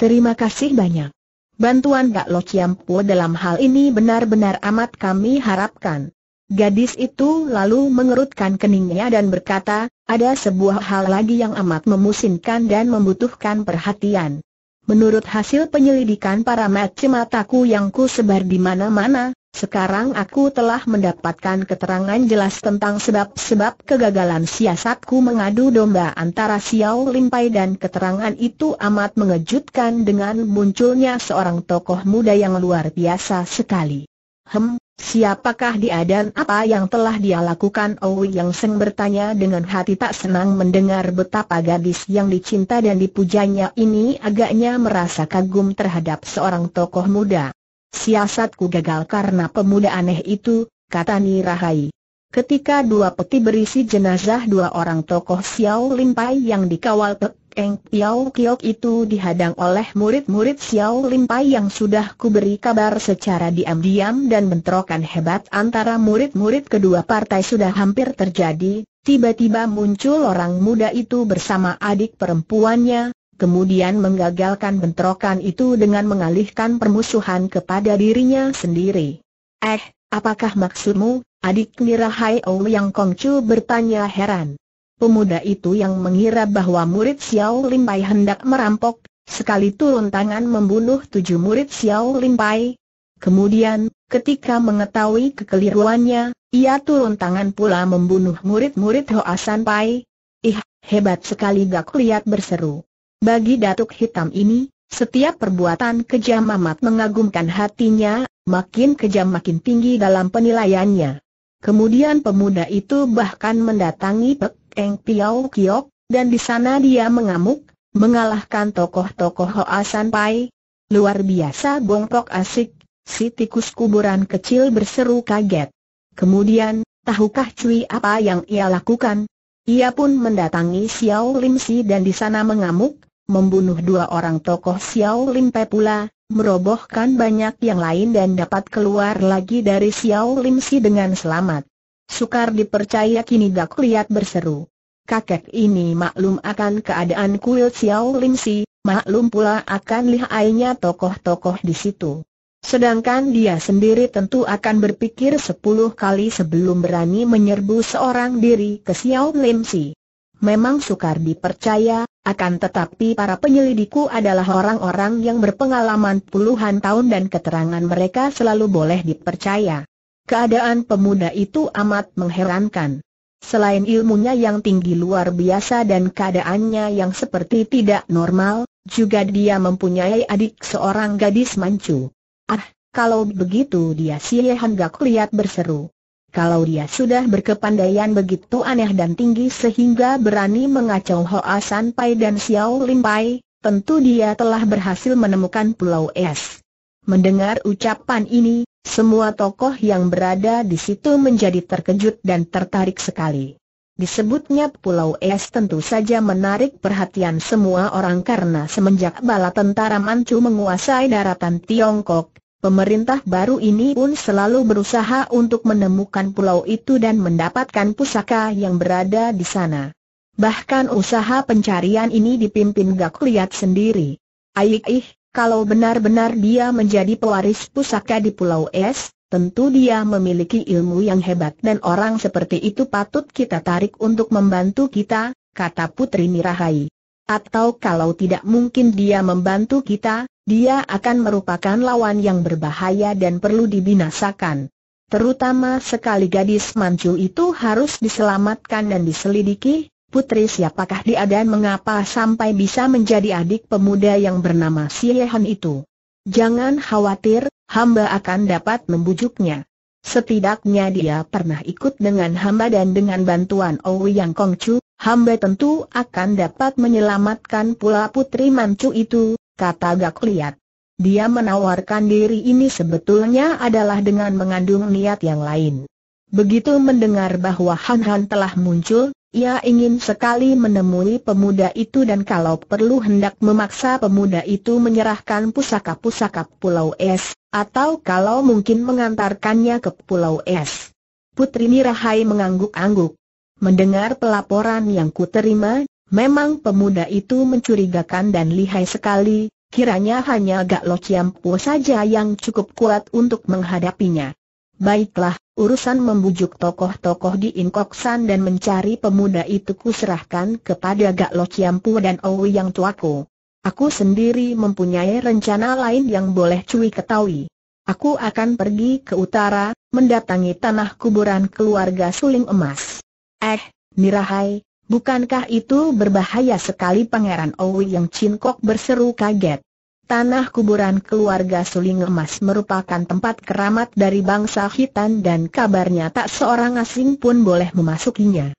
Terima kasih banyak. Bantuan Gak Lo Ciampo dalam hal ini benar-benar amat kami harapkan. Gadis itu lalu mengerutkan keningnya dan berkata, ada sebuah hal lagi yang amat memusingkan dan membutuhkan perhatian. Menurut hasil penyelidikan para macem mataku yang ku sebar di mana-mana, sekarang aku telah mendapatkan keterangan jelas tentang sebab-sebab kegagalan siasatku mengadu domba antara Xiao Limpai dan keterangan itu amat mengejutkan dengan munculnya seorang tokoh muda yang luar biasa sekali. Hem, siapakah dia dan apa yang telah dia lakukan? Owi Yang Seng bertanya dengan hati tak senang mendengar betapa gadis yang dicinta dan dipujanya ini agaknya merasa kagum terhadap seorang tokoh muda. Siasatku gagal karena pemuda aneh itu, kata Nirahai. Ketika dua peti berisi jenazah dua orang tokoh Xiao Limpai yang dikawal Pek Eng Piao Kiok itu dihadang oleh murid-murid Xiao Limpai yang sudah kuberi kabar secara diam-diam dan bentrokan hebat antara murid-murid kedua partai sudah hampir terjadi, tiba-tiba muncul orang muda itu bersama adik perempuannya, kemudian menggagalkan bentrokan itu dengan mengalihkan permusuhan kepada dirinya sendiri. Eh, apakah maksudmu, adik Nirahai Ou yang Kongcu bertanya heran. Pemuda itu yang mengira bahwa murid Xiao Limpai hendak merampok, sekali turun tangan membunuh tujuh murid Xiao Limpai. Kemudian, ketika mengetahui kekeliruannya, ia turun tangan pula membunuh murid-murid Hoa San Pai. Ih, hebat sekali Gak Liat berseru. Bagi Datuk Hitam ini, setiap perbuatan kejam amat mengagumkan hatinya, makin kejam makin tinggi dalam penilaiannya. Kemudian pemuda itu bahkan mendatangi Pek Eng Piao Kiok, dan di sana dia mengamuk, mengalahkan tokoh-tokoh Hoa San Pai. Luar biasa bongkok asik, si tikus kuburan kecil berseru kaget. Kemudian, tahukah Cui apa yang ia lakukan? Ia pun mendatangi Xiao Lim Si dan di sana mengamuk, membunuh dua orang tokoh Xiao Lim Pe pula, merobohkan banyak yang lain dan dapat keluar lagi dari Xiao Lim Si dengan selamat. Sukar dipercaya kini Gak Liat berseru. Kakek ini maklum akan keadaan kuil Xiao Lim Si, maklum pula akan lihainya tokoh-tokoh di situ. Sedangkan dia sendiri tentu akan berpikir sepuluh kali sebelum berani menyerbu seorang diri ke Xiao Lim Si. Memang sukar dipercaya, akan tetapi para penyelidiku adalah orang-orang yang berpengalaman puluhan tahun dan keterangan mereka selalu boleh dipercaya. Keadaan pemuda itu amat mengherankan. Selain ilmunya yang tinggi luar biasa dan keadaannya yang seperti tidak normal, juga dia mempunyai adik seorang gadis mancu. Ah, kalau begitu dia si gak lihat berseru. Kalau dia sudah berkepandaian begitu aneh dan tinggi sehingga berani mengacau Hoa San Pai dan Xiao Lim Pai, tentu dia telah berhasil menemukan Pulau Es. Mendengar ucapan ini, semua tokoh yang berada di situ menjadi terkejut dan tertarik sekali. Disebutnya Pulau Es tentu saja menarik perhatian semua orang karena semenjak bala tentara Manchu menguasai daratan Tiongkok, Pemerintah baru ini pun selalu berusaha untuk menemukan pulau itu dan mendapatkan pusaka yang berada di sana. Bahkan usaha pencarian ini dipimpin Gak Liat sendiri. Aik ih, kalau benar-benar dia menjadi pewaris pusaka di Pulau Es, tentu dia memiliki ilmu yang hebat dan orang seperti itu patut kita tarik untuk membantu kita, kata Putri Mirahai. Atau kalau tidak mungkin dia membantu kita, dia akan merupakan lawan yang berbahaya dan perlu dibinasakan. Terutama sekali gadis mancu itu harus diselamatkan dan diselidiki, putri siapakah dia dan mengapa sampai bisa menjadi adik pemuda yang bernama Siehan itu. Jangan khawatir, hamba akan dapat membujuknya. Setidaknya dia pernah ikut dengan hamba dan dengan bantuan Owi Yang Kongcu, hamba tentu akan dapat menyelamatkan pula putri mancu itu, kata Gak Liat. Dia menawarkan diri ini sebetulnya adalah dengan mengandung niat yang lain. Begitu mendengar bahwa Han Han telah muncul, ia ingin sekali menemui pemuda itu dan kalau perlu hendak memaksa pemuda itu menyerahkan pusaka-pusaka Pulau Es, atau kalau mungkin mengantarkannya ke Pulau Es. Putri Nirahai mengangguk-angguk. Mendengar pelaporan yang kuterima, memang pemuda itu mencurigakan dan lihai sekali, kiranya hanya Gak Lo Po saja yang cukup kuat untuk menghadapinya. Baiklah, urusan membujuk tokoh-tokoh di Inkoksan dan mencari pemuda itu kuserahkan kepada Gak Lo Ciampu dan Owi yang tuaku. Aku sendiri mempunyai rencana lain yang boleh Cui ketahui. Aku akan pergi ke utara, mendatangi tanah kuburan keluarga Suling Emas. Eh, Mirahai, bukankah itu berbahaya sekali Pangeran Owi yang cincok berseru kaget. Tanah kuburan keluarga Suling Emas merupakan tempat keramat dari bangsa Hitan dan kabarnya tak seorang asing pun boleh memasukinya.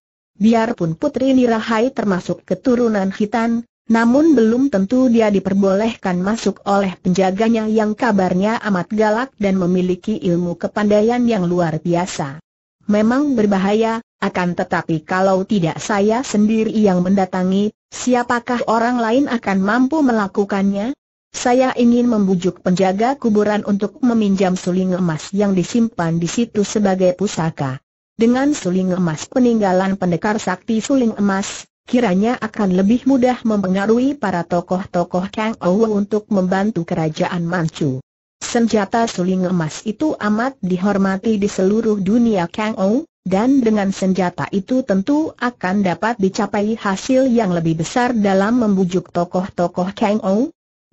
Biarpun Putri Nirahai termasuk keturunan Hitan, namun belum tentu dia diperbolehkan masuk oleh penjaganya yang kabarnya amat galak dan memiliki ilmu kepandaian yang luar biasa. Memang berbahaya, akan tetapi kalau tidak saya sendiri yang mendatangi, siapakah orang lain akan mampu melakukannya? Saya ingin membujuk penjaga kuburan untuk meminjam suling emas yang disimpan di situ sebagai pusaka. Dengan suling emas peninggalan pendekar sakti suling emas, kiranya akan lebih mudah mempengaruhi para tokoh-tokoh Kang Ou untuk membantu kerajaan Manchu. Senjata suling emas itu amat dihormati di seluruh dunia Kang Ou, dan dengan senjata itu tentu akan dapat dicapai hasil yang lebih besar dalam membujuk tokoh-tokoh Kang Ou.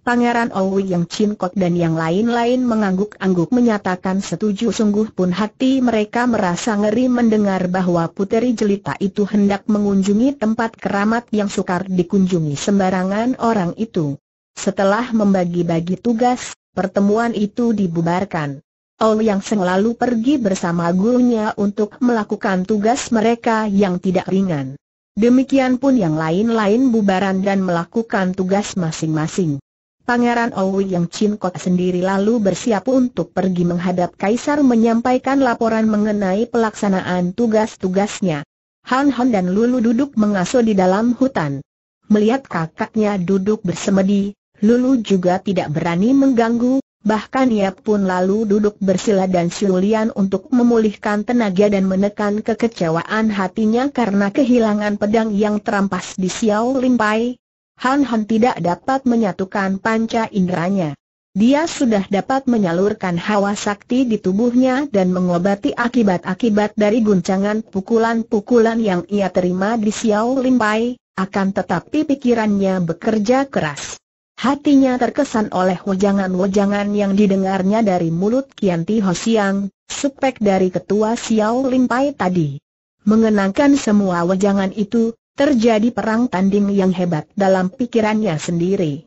Pangeran Owi yang kok dan yang lain-lain mengangguk-angguk menyatakan setuju sungguh pun hati mereka merasa ngeri mendengar bahwa Puteri Jelita itu hendak mengunjungi tempat keramat yang sukar dikunjungi sembarangan orang itu. Setelah membagi-bagi tugas, pertemuan itu dibubarkan. Ol yang selalu pergi bersama gurunya untuk melakukan tugas mereka yang tidak ringan. Demikian pun yang lain-lain bubaran dan melakukan tugas masing-masing. Pangeran Owi yang Kok sendiri lalu bersiap untuk pergi menghadap Kaisar menyampaikan laporan mengenai pelaksanaan tugas-tugasnya. Han Han dan Lulu duduk mengasuh di dalam hutan. Melihat kakaknya duduk bersemedi, Lulu juga tidak berani mengganggu, Bahkan ia pun lalu duduk bersila dan Siulian untuk memulihkan tenaga dan menekan kekecewaan hatinya karena kehilangan pedang yang terampas di Xiao Limpai. Han Han tidak dapat menyatukan panca inderanya. Dia sudah dapat menyalurkan hawa sakti di tubuhnya dan mengobati akibat-akibat dari guncangan pukulan-pukulan yang ia terima di Xiao Limpai, akan tetapi pikirannya bekerja keras. Hatinya terkesan oleh wajangan-wajangan yang didengarnya dari mulut Kian Kianti Hosiang, spek dari ketua Xiao Limpai tadi. Mengenangkan semua wajangan itu, terjadi perang tanding yang hebat dalam pikirannya sendiri.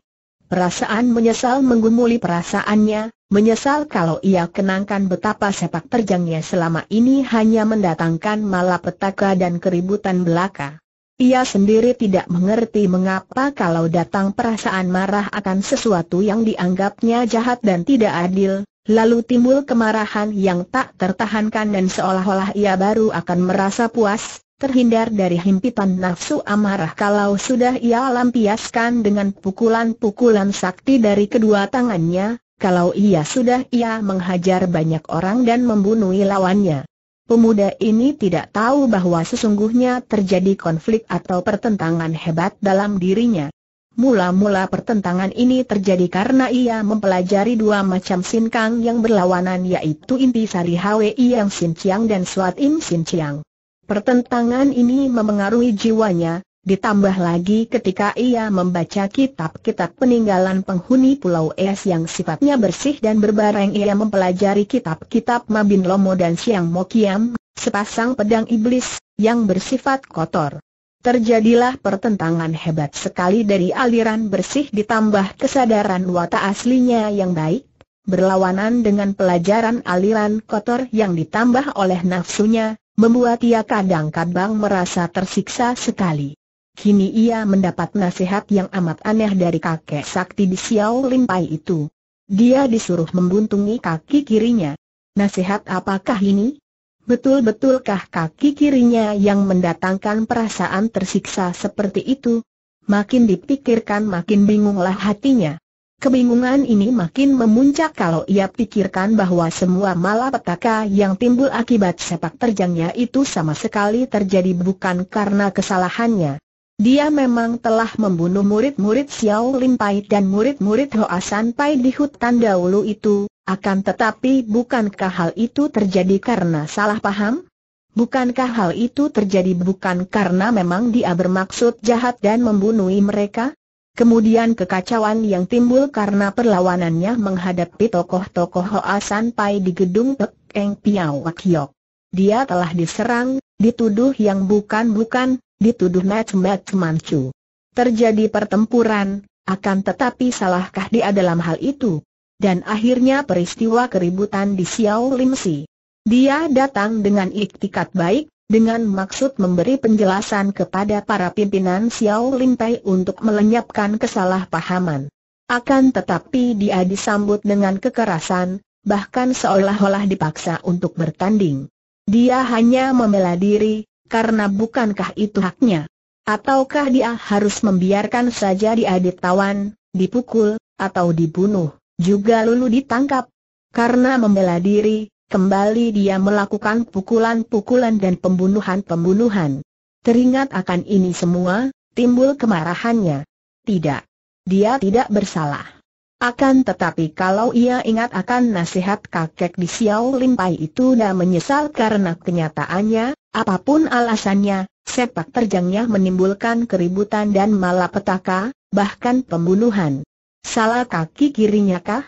Perasaan menyesal menggumuli perasaannya, menyesal kalau ia kenangkan betapa sepak terjangnya selama ini hanya mendatangkan malapetaka dan keributan belaka. Ia sendiri tidak mengerti mengapa kalau datang perasaan marah akan sesuatu yang dianggapnya jahat dan tidak adil, lalu timbul kemarahan yang tak tertahankan dan seolah-olah ia baru akan merasa puas, terhindar dari himpitan nafsu amarah kalau sudah ia lampiaskan dengan pukulan-pukulan sakti dari kedua tangannya, kalau ia sudah ia menghajar banyak orang dan membunuh lawannya. Pemuda ini tidak tahu bahwa sesungguhnya terjadi konflik atau pertentangan hebat dalam dirinya. Mula-mula pertentangan ini terjadi karena ia mempelajari dua macam sin kang yang berlawanan yaitu inti sari Hwi yang sin Chiang dan Swat im Chiang. Pertentangan ini memengaruhi jiwanya, Ditambah lagi ketika ia membaca kitab-kitab peninggalan penghuni Pulau Es yang sifatnya bersih dan berbareng ia mempelajari kitab-kitab Mabin Lomo dan Siang Mokiam, sepasang pedang iblis, yang bersifat kotor. Terjadilah pertentangan hebat sekali dari aliran bersih ditambah kesadaran watak aslinya yang baik, berlawanan dengan pelajaran aliran kotor yang ditambah oleh nafsunya, membuat ia kadang-kadang merasa tersiksa sekali. Kini ia mendapat nasihat yang amat aneh dari kakek sakti di Xiao Limpai itu. Dia disuruh membuntungi kaki kirinya. Nasihat apakah ini? Betul-betulkah kaki kirinya yang mendatangkan perasaan tersiksa seperti itu? Makin dipikirkan makin bingunglah hatinya. Kebingungan ini makin memuncak kalau ia pikirkan bahwa semua malapetaka yang timbul akibat sepak terjangnya itu sama sekali terjadi bukan karena kesalahannya. Dia memang telah membunuh murid-murid Xiao Lim Pai dan murid-murid Hoa San Pai di hutan dahulu itu, akan tetapi bukankah hal itu terjadi karena salah paham? Bukankah hal itu terjadi bukan karena memang dia bermaksud jahat dan membunuhi mereka? Kemudian kekacauan yang timbul karena perlawanannya menghadapi tokoh-tokoh Hoa San Pai di gedung Pek Eng Piao Kiok. Dia telah diserang, dituduh yang bukan-bukan, dituduh macam-macam mancu. Terjadi pertempuran, akan tetapi salahkah dia dalam hal itu? Dan akhirnya peristiwa keributan di Xiao Limsi. Dia datang dengan ikhtikat baik, dengan maksud memberi penjelasan kepada para pimpinan Xiao Limpai untuk melenyapkan kesalahpahaman. Akan tetapi dia disambut dengan kekerasan, bahkan seolah-olah dipaksa untuk bertanding. Dia hanya membela diri, karena bukankah itu haknya? Ataukah dia harus membiarkan saja dia ditawan, dipukul, atau dibunuh, juga lulu ditangkap? Karena membela diri, kembali dia melakukan pukulan-pukulan dan pembunuhan-pembunuhan. Teringat akan ini semua, timbul kemarahannya. Tidak. Dia tidak bersalah. Akan tetapi kalau ia ingat akan nasihat kakek di Xiao Limpai itu dan menyesal karena kenyataannya, apapun alasannya, sepak terjangnya menimbulkan keributan dan malapetaka, bahkan pembunuhan. Salah kaki kirinya kah?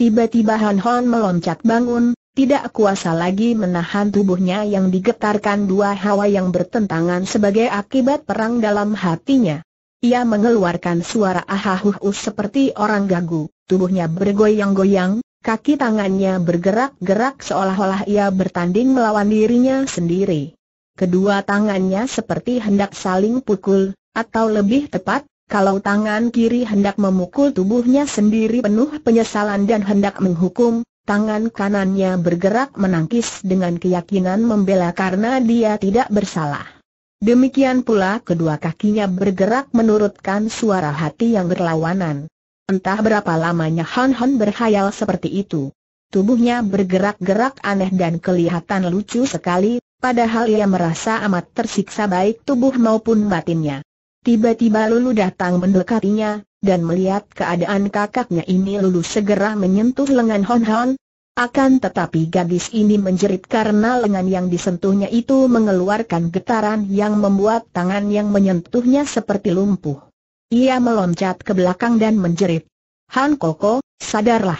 Tiba-tiba Han Hon meloncat bangun, tidak kuasa lagi menahan tubuhnya yang digetarkan dua hawa yang bertentangan sebagai akibat perang dalam hatinya. Ia mengeluarkan suara ahahuhu seperti orang gagu, tubuhnya bergoyang-goyang, kaki tangannya bergerak-gerak seolah-olah ia bertanding melawan dirinya sendiri. Kedua tangannya seperti hendak saling pukul, atau lebih tepat, kalau tangan kiri hendak memukul tubuhnya sendiri penuh penyesalan dan hendak menghukum, tangan kanannya bergerak menangkis dengan keyakinan membela karena dia tidak bersalah. Demikian pula kedua kakinya bergerak menurutkan suara hati yang berlawanan. Entah berapa lamanya Han Han berhayal seperti itu. Tubuhnya bergerak-gerak aneh dan kelihatan lucu sekali, padahal ia merasa amat tersiksa baik tubuh maupun batinnya. Tiba-tiba Lulu datang mendekatinya, dan melihat keadaan kakaknya ini Lulu segera menyentuh lengan Hon Hon, akan tetapi gadis ini menjerit karena lengan yang disentuhnya itu mengeluarkan getaran yang membuat tangan yang menyentuhnya seperti lumpuh. Ia meloncat ke belakang dan menjerit. Han Koko, sadarlah.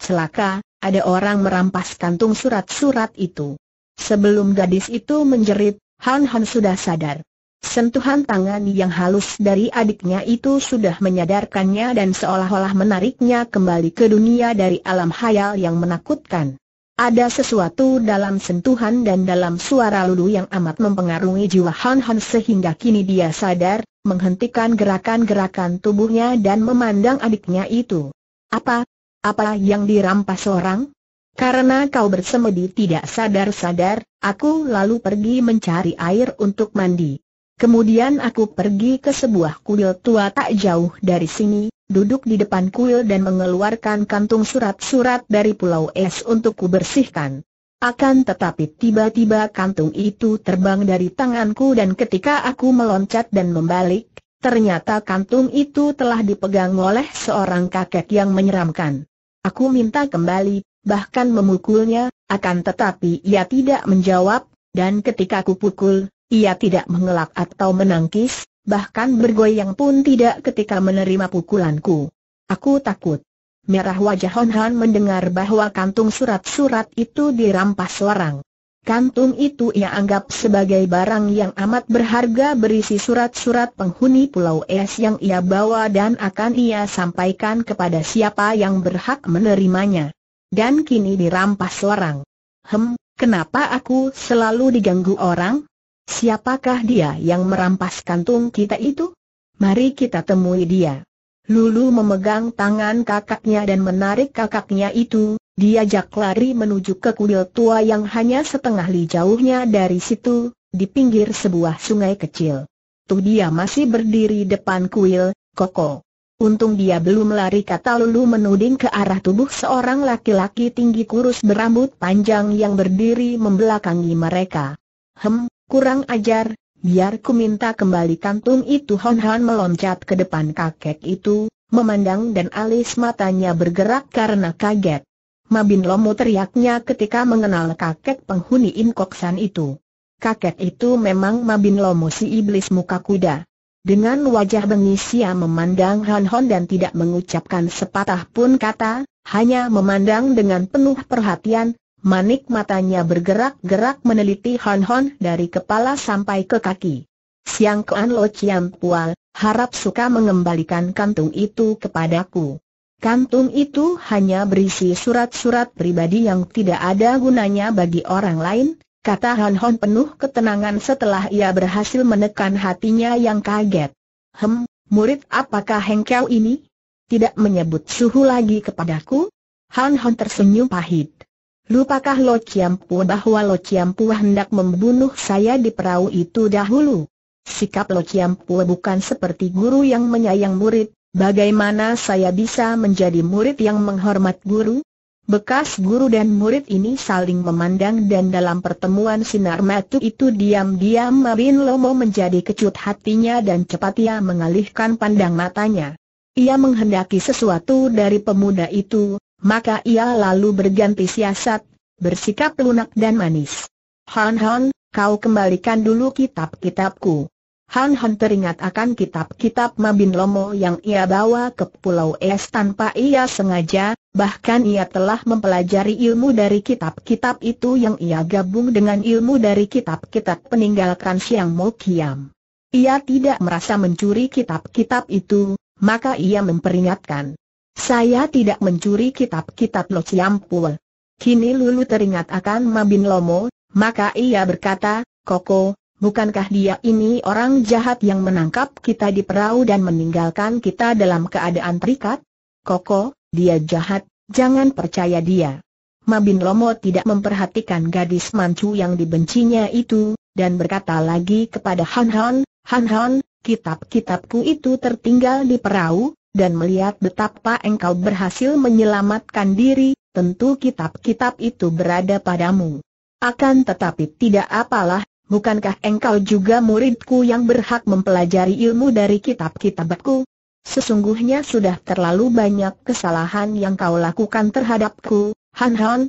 Celaka, ada orang merampas kantung surat-surat itu. Sebelum gadis itu menjerit, Han Han sudah sadar. Sentuhan tangan yang halus dari adiknya itu sudah menyadarkannya dan seolah-olah menariknya kembali ke dunia dari alam hayal yang menakutkan. Ada sesuatu dalam sentuhan dan dalam suara Lulu yang amat mempengaruhi jiwa Han Han sehingga kini dia sadar, menghentikan gerakan-gerakan tubuhnya dan memandang adiknya itu. Apa? Apa yang dirampas orang? Karena kau bersemedi tidak sadar-sadar, aku lalu pergi mencari air untuk mandi. Kemudian aku pergi ke sebuah kuil tua tak jauh dari sini, duduk di depan kuil dan mengeluarkan kantung surat-surat dari Pulau Es untuk ku bersihkan. Akan tetapi tiba-tiba kantung itu terbang dari tanganku dan ketika aku meloncat dan membalik, ternyata kantung itu telah dipegang oleh seorang kakek yang menyeramkan. Aku minta kembali, bahkan memukulnya, akan tetapi ia tidak menjawab, dan ketika aku pukul, ia tidak mengelak atau menangkis, bahkan bergoyang pun tidak ketika menerima pukulanku. Aku takut. Merah wajah Hon Han mendengar bahwa kantung surat-surat itu dirampas orang. Kantung itu ia anggap sebagai barang yang amat berharga berisi surat-surat penghuni Pulau Es yang ia bawa dan akan ia sampaikan kepada siapa yang berhak menerimanya. Dan kini dirampas orang. Hem, kenapa aku selalu diganggu orang? Siapakah dia yang merampas kantung kita itu? Mari kita temui dia. Lulu memegang tangan kakaknya dan menarik kakaknya itu, diajak lari menuju ke kuil tua yang hanya setengah li jauhnya dari situ, di pinggir sebuah sungai kecil. Tu dia masih berdiri depan kuil, Koko. Untung dia belum lari kata Lulu menuding ke arah tubuh seorang laki-laki tinggi kurus berambut panjang yang berdiri membelakangi mereka. Hem, Kurang ajar, biar ku minta kembali kantung itu Hon Han meloncat ke depan kakek itu, memandang dan alis matanya bergerak karena kaget. Mabin Lomo teriaknya ketika mengenal kakek penghuni inkoksan itu. Kakek itu memang Mabin Lomo si iblis muka kuda. Dengan wajah bengis ia memandang Han Hon dan tidak mengucapkan sepatah pun kata, hanya memandang dengan penuh perhatian, Manik matanya bergerak-gerak meneliti Hon Hon dari kepala sampai ke kaki. Siang Kuan Lo Chiam Pual, harap suka mengembalikan kantung itu kepadaku. Kantung itu hanya berisi surat-surat pribadi yang tidak ada gunanya bagi orang lain, kata Hon Hon penuh ketenangan setelah ia berhasil menekan hatinya yang kaget. Hem, murid apakah Hengkau ini? Tidak menyebut suhu lagi kepadaku? Han Hon tersenyum pahit. Lupakah Lo Chiampu bahwa Lo Chiampu hendak membunuh saya di perahu itu dahulu? Sikap Lo Chiampu bukan seperti guru yang menyayang murid, bagaimana saya bisa menjadi murid yang menghormat guru? Bekas guru dan murid ini saling memandang dan dalam pertemuan sinar mata itu diam-diam Marin Lomo menjadi kecut hatinya dan cepat ia mengalihkan pandang matanya. Ia menghendaki sesuatu dari pemuda itu, maka ia lalu berganti siasat, bersikap lunak dan manis. Han Han, kau kembalikan dulu kitab-kitabku. Han Han teringat akan kitab-kitab Mabin Lomo yang ia bawa ke Pulau Es tanpa ia sengaja, bahkan ia telah mempelajari ilmu dari kitab-kitab itu yang ia gabung dengan ilmu dari kitab-kitab peninggalkan Siang Mo Kiam. Ia tidak merasa mencuri kitab-kitab itu, maka ia memperingatkan, saya tidak mencuri kitab-kitab Lo Ciampul. Kini Lulu teringat akan Mabin Lomo, maka ia berkata, Koko, bukankah dia ini orang jahat yang menangkap kita di perahu dan meninggalkan kita dalam keadaan terikat? Koko, dia jahat, jangan percaya dia. Mabin Lomo tidak memperhatikan gadis mancu yang dibencinya itu, dan berkata lagi kepada Han Han, Han Han, kitab-kitabku itu tertinggal di perahu, dan melihat betapa engkau berhasil menyelamatkan diri, tentu kitab-kitab itu berada padamu. Akan tetapi tidak apalah, bukankah engkau juga muridku yang berhak mempelajari ilmu dari kitab-kitabku? Sesungguhnya sudah terlalu banyak kesalahan yang kau lakukan terhadapku, Han Han.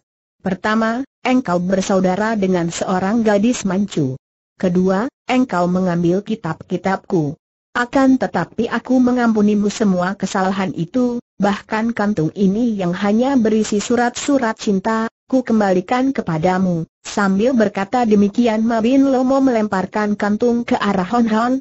Pertama, engkau bersaudara dengan seorang gadis mancu. Kedua, engkau mengambil kitab-kitabku. Akan tetapi aku mengampunimu semua kesalahan itu, bahkan kantung ini yang hanya berisi surat-surat cinta, ku kembalikan kepadamu. Sambil berkata demikian Mabin Lomo melemparkan kantung ke arah Hon Hon.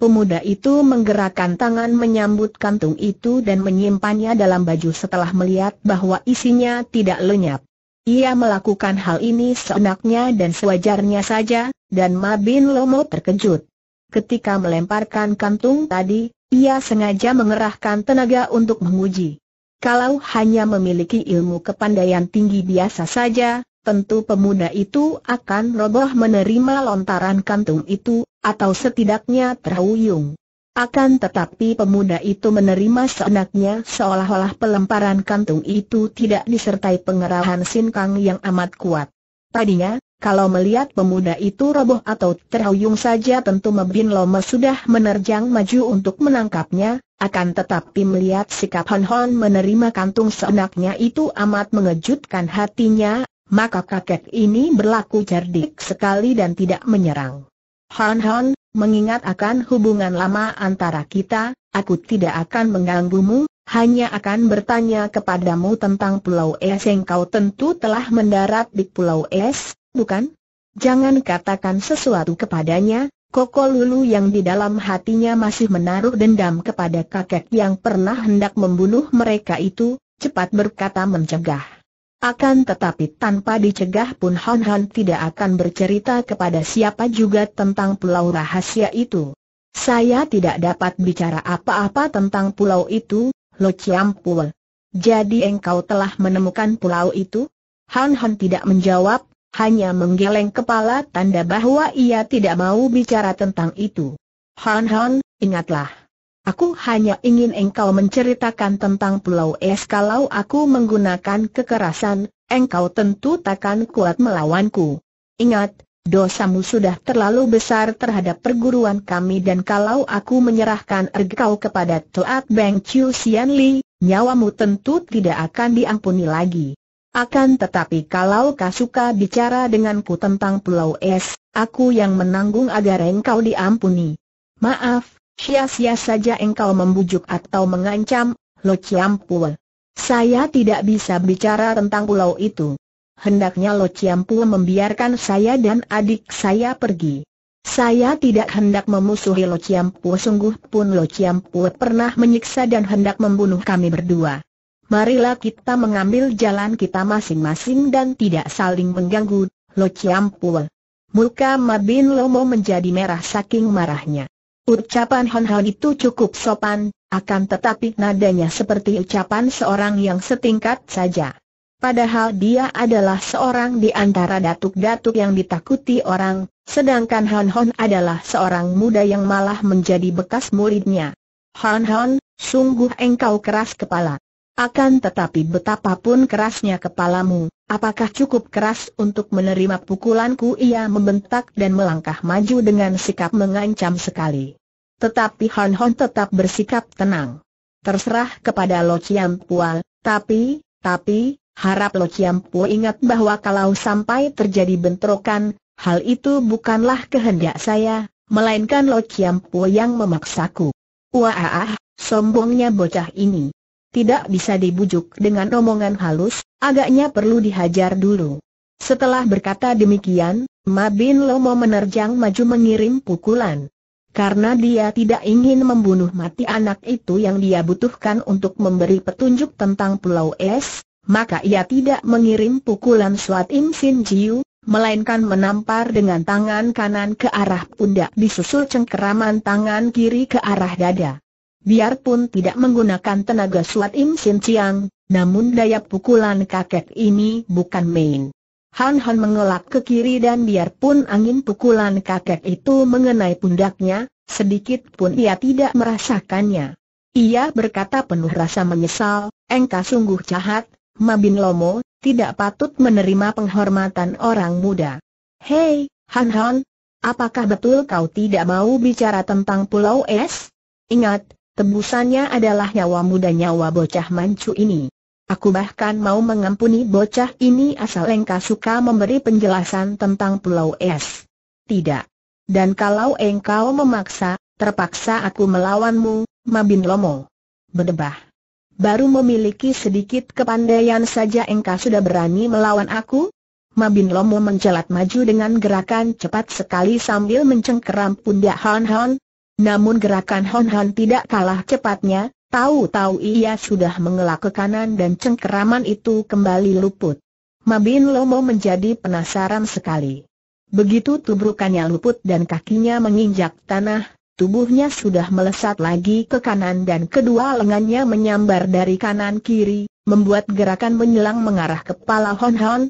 Pemuda itu menggerakkan tangan menyambut kantung itu dan menyimpannya dalam baju setelah melihat bahwa isinya tidak lenyap. Ia melakukan hal ini seenaknya dan sewajarnya saja, dan Mabin Lomo terkejut. Ketika melemparkan kantung tadi, ia sengaja mengerahkan tenaga untuk menguji. Kalau hanya memiliki ilmu kepandaian tinggi biasa saja, tentu pemuda itu akan roboh menerima lontaran kantung itu, atau setidaknya terhuyung. Akan tetapi pemuda itu menerima seenaknya seolah-olah pelemparan kantung itu tidak disertai pengerahan sinkang yang amat kuat. Tadinya, kalau melihat pemuda itu roboh atau terhuyung saja tentu Mebin Lome sudah menerjang maju untuk menangkapnya, akan tetapi melihat sikap Hon Hon menerima kantung seenaknya itu amat mengejutkan hatinya, maka kakek ini berlaku cerdik sekali dan tidak menyerang. Hon Hon, mengingat akan hubungan lama antara kita, aku tidak akan mengganggumu, hanya akan bertanya kepadamu tentang Pulau Es yang kau tentu telah mendarat di Pulau Es, bukan? Jangan katakan sesuatu kepadanya, Koko Lulu yang di dalam hatinya masih menaruh dendam kepada kakek yang pernah hendak membunuh mereka itu, cepat berkata mencegah. Akan tetapi tanpa dicegah pun Hon Hon tidak akan bercerita kepada siapa juga tentang pulau rahasia itu. Saya tidak dapat bicara apa-apa tentang pulau itu, Lo Ciampul. Jadi engkau telah menemukan pulau itu? Han Han tidak menjawab, hanya menggeleng kepala tanda bahwa ia tidak mau bicara tentang itu. Han Han, ingatlah. Aku hanya ingin engkau menceritakan tentang Pulau Es kalau aku menggunakan kekerasan, engkau tentu takkan kuat melawanku. Ingat, dosamu sudah terlalu besar terhadap perguruan kami dan kalau aku menyerahkan engkau kepada Toat Beng Chiu Xian Li, nyawamu tentu tidak akan diampuni lagi. Akan tetapi kalau kau suka bicara denganku tentang Pulau Es, aku yang menanggung agar engkau diampuni. Maaf, sia-sia saja engkau membujuk atau mengancam, Lo Chiampul. Saya tidak bisa bicara tentang pulau itu. Hendaknya Lo Chiampul membiarkan saya dan adik saya pergi. Saya tidak hendak memusuhi Lo Chiampu sungguh pun Lo Chiampu pernah menyiksa dan hendak membunuh kami berdua marilah kita mengambil jalan kita masing-masing dan tidak saling mengganggu, Lo Ciampul. Muka Mabin Lomo menjadi merah saking marahnya. Ucapan Hon Hon itu cukup sopan, akan tetapi nadanya seperti ucapan seorang yang setingkat saja. Padahal dia adalah seorang di antara datuk-datuk yang ditakuti orang, sedangkan Hon Hon adalah seorang muda yang malah menjadi bekas muridnya. Hon Hon, sungguh engkau keras kepala. Akan tetapi betapapun kerasnya kepalamu, apakah cukup keras untuk menerima pukulanku? Ia membentak dan melangkah maju dengan sikap mengancam sekali. Tetapi Han Hon tetap bersikap tenang. Terserah kepada Lo Chiam Pual, tapi, tapi, harap Lo Chiam Pual ingat bahwa kalau sampai terjadi bentrokan, hal itu bukanlah kehendak saya, melainkan Lo Chiam Pual yang memaksaku. Wah, sombongnya bocah ini tidak bisa dibujuk dengan omongan halus, agaknya perlu dihajar dulu. Setelah berkata demikian, Ma Bin Lomo menerjang maju mengirim pukulan. Karena dia tidak ingin membunuh mati anak itu yang dia butuhkan untuk memberi petunjuk tentang Pulau Es, maka ia tidak mengirim pukulan Suat Im Sin Jiu, melainkan menampar dengan tangan kanan ke arah pundak disusul cengkeraman tangan kiri ke arah dada. Biarpun tidak menggunakan tenaga suat Im Sin Chiang, namun daya pukulan kakek ini bukan main. Han Han mengelak ke kiri dan biarpun angin pukulan kakek itu mengenai pundaknya, sedikit pun ia tidak merasakannya. Ia berkata penuh rasa menyesal, engkau sungguh jahat, Mabin Lomo, tidak patut menerima penghormatan orang muda. Hei, Han Han, apakah betul kau tidak mau bicara tentang Pulau Es? Ingat, Tebusannya adalah nyawa muda nyawa bocah mancu ini. Aku bahkan mau mengampuni bocah ini asal engkau suka memberi penjelasan tentang Pulau Es. Tidak. Dan kalau engkau memaksa, terpaksa aku melawanmu, Mabin Lomo. Berdebah. Baru memiliki sedikit kepandaian saja engkau sudah berani melawan aku? Mabin Lomo mencelat maju dengan gerakan cepat sekali sambil mencengkeram pundak Han Han, namun gerakan Hon Han tidak kalah cepatnya, tahu-tahu ia sudah mengelak ke kanan dan cengkeraman itu kembali luput. Mabin Lomo menjadi penasaran sekali. Begitu tubrukannya luput dan kakinya menginjak tanah, tubuhnya sudah melesat lagi ke kanan dan kedua lengannya menyambar dari kanan kiri, membuat gerakan menyelang mengarah kepala Hon Han,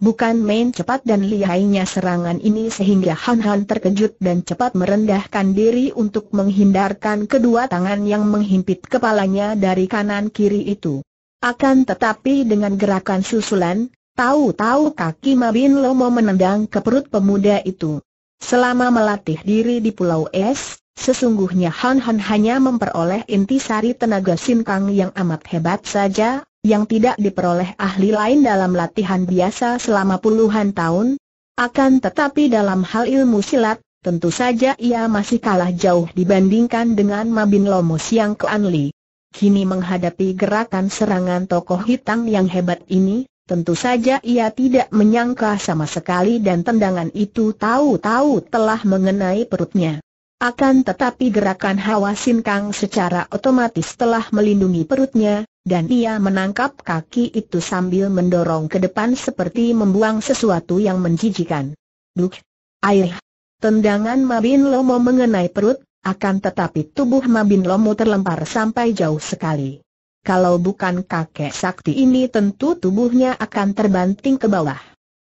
Bukan main cepat dan lihainya serangan ini sehingga Han Han terkejut dan cepat merendahkan diri untuk menghindarkan kedua tangan yang menghimpit kepalanya dari kanan kiri itu. Akan tetapi dengan gerakan susulan, tahu-tahu kaki Mabin Lomo menendang ke perut pemuda itu. Selama melatih diri di Pulau Es, sesungguhnya Han Han hanya memperoleh inti sari tenaga sin kang yang amat hebat saja, yang tidak diperoleh ahli lain dalam latihan biasa selama puluhan tahun. Akan tetapi dalam hal ilmu silat, tentu saja ia masih kalah jauh dibandingkan dengan Mabin Lomos yang keanli. Kini menghadapi gerakan serangan tokoh hitam yang hebat ini, tentu saja ia tidak menyangka sama sekali dan tendangan itu tahu-tahu telah mengenai perutnya. Akan tetapi gerakan Hawa Kang secara otomatis telah melindungi perutnya, dan ia menangkap kaki itu sambil mendorong ke depan seperti membuang sesuatu yang menjijikan. Duk! Air! Tendangan Mabin Lomo mengenai perut, akan tetapi tubuh Mabin Lomo terlempar sampai jauh sekali. Kalau bukan kakek sakti ini tentu tubuhnya akan terbanting ke bawah.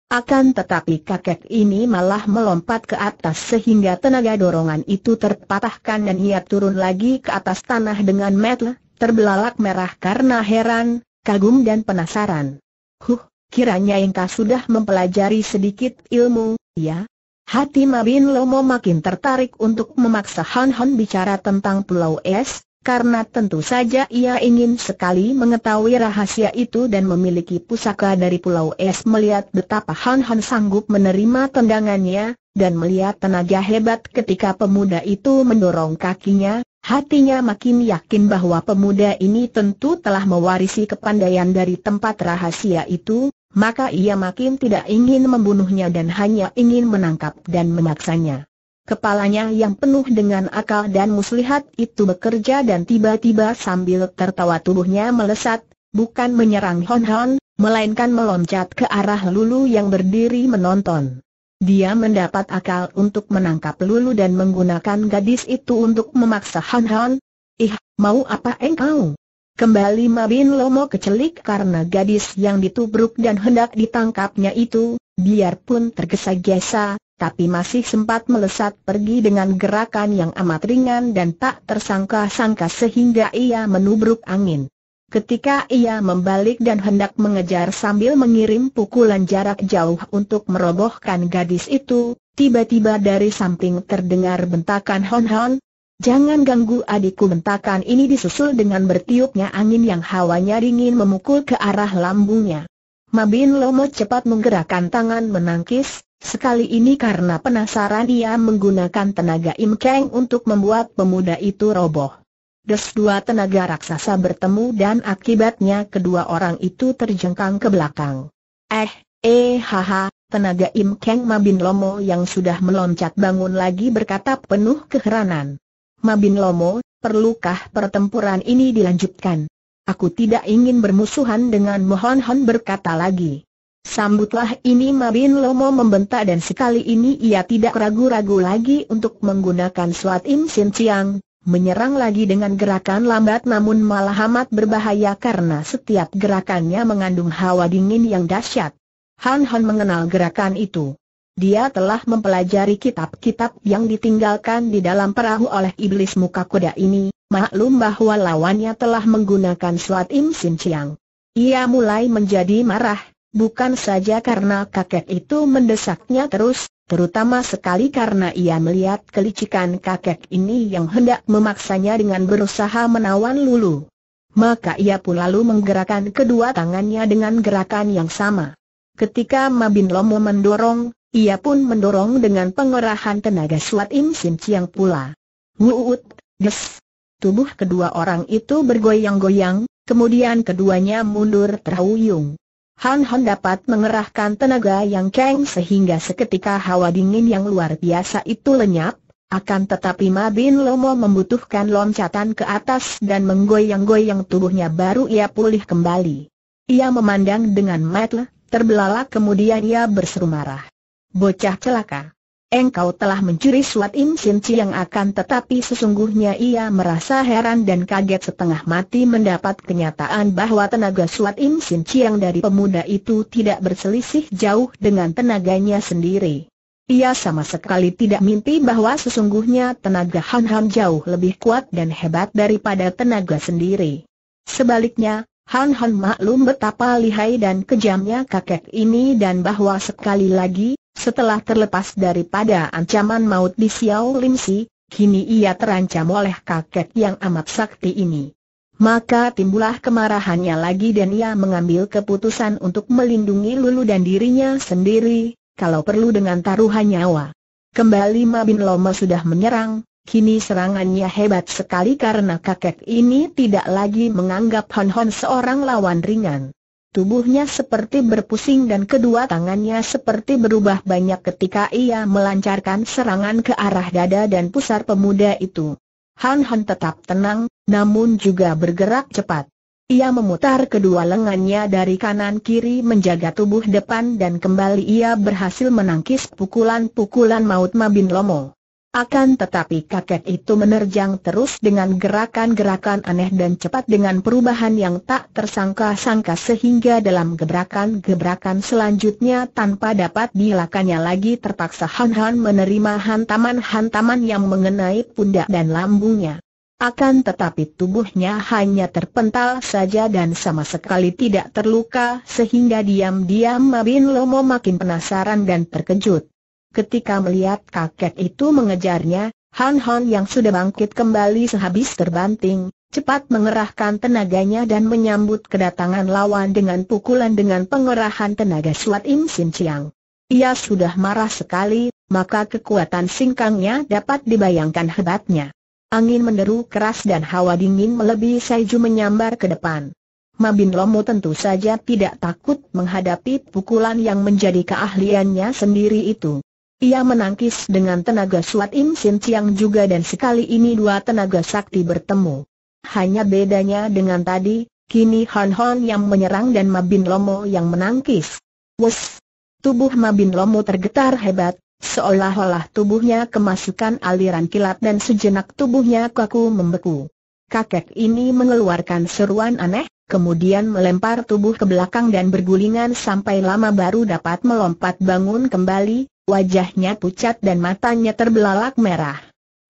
Akan tetapi kakek ini malah melompat ke atas sehingga tenaga dorongan itu terpatahkan dan ia turun lagi ke atas tanah dengan metel, terbelalak merah karena heran, kagum dan penasaran. Huh, kiranya engkau sudah mempelajari sedikit ilmu, ya? Hati Mabin Lomo makin tertarik untuk memaksa Han Han bicara tentang Pulau Es, karena tentu saja ia ingin sekali mengetahui rahasia itu dan memiliki pusaka dari Pulau Es melihat betapa Han Han sanggup menerima tendangannya, dan melihat tenaga hebat ketika pemuda itu mendorong kakinya, hatinya makin yakin bahwa pemuda ini tentu telah mewarisi kepandaian dari tempat rahasia itu, maka ia makin tidak ingin membunuhnya dan hanya ingin menangkap dan memaksanya. Kepalanya yang penuh dengan akal dan muslihat itu bekerja dan tiba-tiba sambil tertawa tubuhnya melesat, bukan menyerang Hon Hon, melainkan meloncat ke arah Lulu yang berdiri menonton. Dia mendapat akal untuk menangkap Lulu dan menggunakan gadis itu untuk memaksa Han Han. Ih, mau apa engkau? Kembali Mabin Lomo kecelik karena gadis yang ditubruk dan hendak ditangkapnya itu, biarpun tergesa-gesa, tapi masih sempat melesat pergi dengan gerakan yang amat ringan dan tak tersangka-sangka sehingga ia menubruk angin. Ketika ia membalik dan hendak mengejar sambil mengirim pukulan jarak jauh untuk merobohkan gadis itu, tiba-tiba dari samping terdengar bentakan hon-hon, Jangan ganggu adikku bentakan ini disusul dengan bertiupnya angin yang hawanya dingin memukul ke arah lambungnya. Mabin Lomo cepat menggerakkan tangan menangkis, Sekali ini karena penasaran ia menggunakan tenaga Im Kang untuk membuat pemuda itu roboh. Des dua tenaga raksasa bertemu dan akibatnya kedua orang itu terjengkang ke belakang. Eh, eh haha, tenaga Im Kang Mabin Lomo yang sudah meloncat bangun lagi berkata penuh keheranan. Mabin Lomo, perlukah pertempuran ini dilanjutkan? Aku tidak ingin bermusuhan dengan Mohon Hon berkata lagi. Sambutlah ini Mabin Lomo membentak dan sekali ini ia tidak ragu-ragu lagi untuk menggunakan Swat Im Sin Chiang, menyerang lagi dengan gerakan lambat namun malah amat berbahaya karena setiap gerakannya mengandung hawa dingin yang dahsyat. Han Han mengenal gerakan itu. Dia telah mempelajari kitab-kitab yang ditinggalkan di dalam perahu oleh iblis muka kuda ini, maklum bahwa lawannya telah menggunakan Swat Im Sin Chiang. Ia mulai menjadi marah bukan saja karena kakek itu mendesaknya terus, terutama sekali karena ia melihat kelicikan kakek ini yang hendak memaksanya dengan berusaha menawan Lulu. Maka ia pun lalu menggerakkan kedua tangannya dengan gerakan yang sama. Ketika Mabin Lomo mendorong, ia pun mendorong dengan pengerahan tenaga suat Im Sin Chiang pula. Wuut, ges. Tubuh kedua orang itu bergoyang-goyang, kemudian keduanya mundur terhuyung. Han Han dapat mengerahkan tenaga yang keng sehingga seketika hawa dingin yang luar biasa itu lenyap, akan tetapi Ma Bin Lomo membutuhkan loncatan ke atas dan menggoyang-goyang tubuhnya baru ia pulih kembali. Ia memandang dengan matle, terbelalak kemudian ia berseru marah. Bocah celaka engkau telah mencuri suat Im Sin yang akan tetapi sesungguhnya ia merasa heran dan kaget setengah mati mendapat kenyataan bahwa tenaga suat Im Sin yang dari pemuda itu tidak berselisih jauh dengan tenaganya sendiri. Ia sama sekali tidak mimpi bahwa sesungguhnya tenaga Han Han jauh lebih kuat dan hebat daripada tenaga sendiri. Sebaliknya, Han Han maklum betapa lihai dan kejamnya kakek ini dan bahwa sekali lagi, setelah terlepas daripada ancaman maut di Xiao Lim Si, kini ia terancam oleh kakek yang amat sakti ini. Maka timbullah kemarahannya lagi dan ia mengambil keputusan untuk melindungi Lulu dan dirinya sendiri, kalau perlu dengan taruhan nyawa. Kembali Mabin Loma sudah menyerang, kini serangannya hebat sekali karena kakek ini tidak lagi menganggap Hon Hon seorang lawan ringan. Tubuhnya seperti berpusing dan kedua tangannya seperti berubah banyak ketika ia melancarkan serangan ke arah dada dan pusar pemuda itu. Han Han tetap tenang, namun juga bergerak cepat. Ia memutar kedua lengannya dari kanan kiri menjaga tubuh depan dan kembali ia berhasil menangkis pukulan-pukulan maut Mabin Lomo. Akan tetapi kakek itu menerjang terus dengan gerakan-gerakan aneh dan cepat dengan perubahan yang tak tersangka-sangka sehingga dalam gebrakan-gebrakan selanjutnya tanpa dapat dilakannya lagi terpaksa Han Han menerima hantaman-hantaman yang mengenai pundak dan lambungnya. Akan tetapi tubuhnya hanya terpental saja dan sama sekali tidak terluka sehingga diam-diam Mabin Lomo makin penasaran dan terkejut. Ketika melihat kakek itu mengejarnya, Han Han yang sudah bangkit kembali sehabis terbanting, cepat mengerahkan tenaganya dan menyambut kedatangan lawan dengan pukulan dengan pengerahan tenaga suat Im Sin Chiang. Ia sudah marah sekali, maka kekuatan singkangnya dapat dibayangkan hebatnya. Angin menderu keras dan hawa dingin melebihi Saiju menyambar ke depan. Mabin Lomo tentu saja tidak takut menghadapi pukulan yang menjadi keahliannya sendiri itu. Ia menangkis dengan tenaga Suat Im Sin Chiang juga dan sekali ini dua tenaga sakti bertemu. Hanya bedanya dengan tadi, kini Han Hon yang menyerang dan Mabin Lomo yang menangkis. Wes! Tubuh Mabin Lomo tergetar hebat, seolah-olah tubuhnya kemasukan aliran kilat dan sejenak tubuhnya kaku membeku. Kakek ini mengeluarkan seruan aneh, kemudian melempar tubuh ke belakang dan bergulingan sampai lama baru dapat melompat bangun kembali, Wajahnya pucat dan matanya terbelalak merah.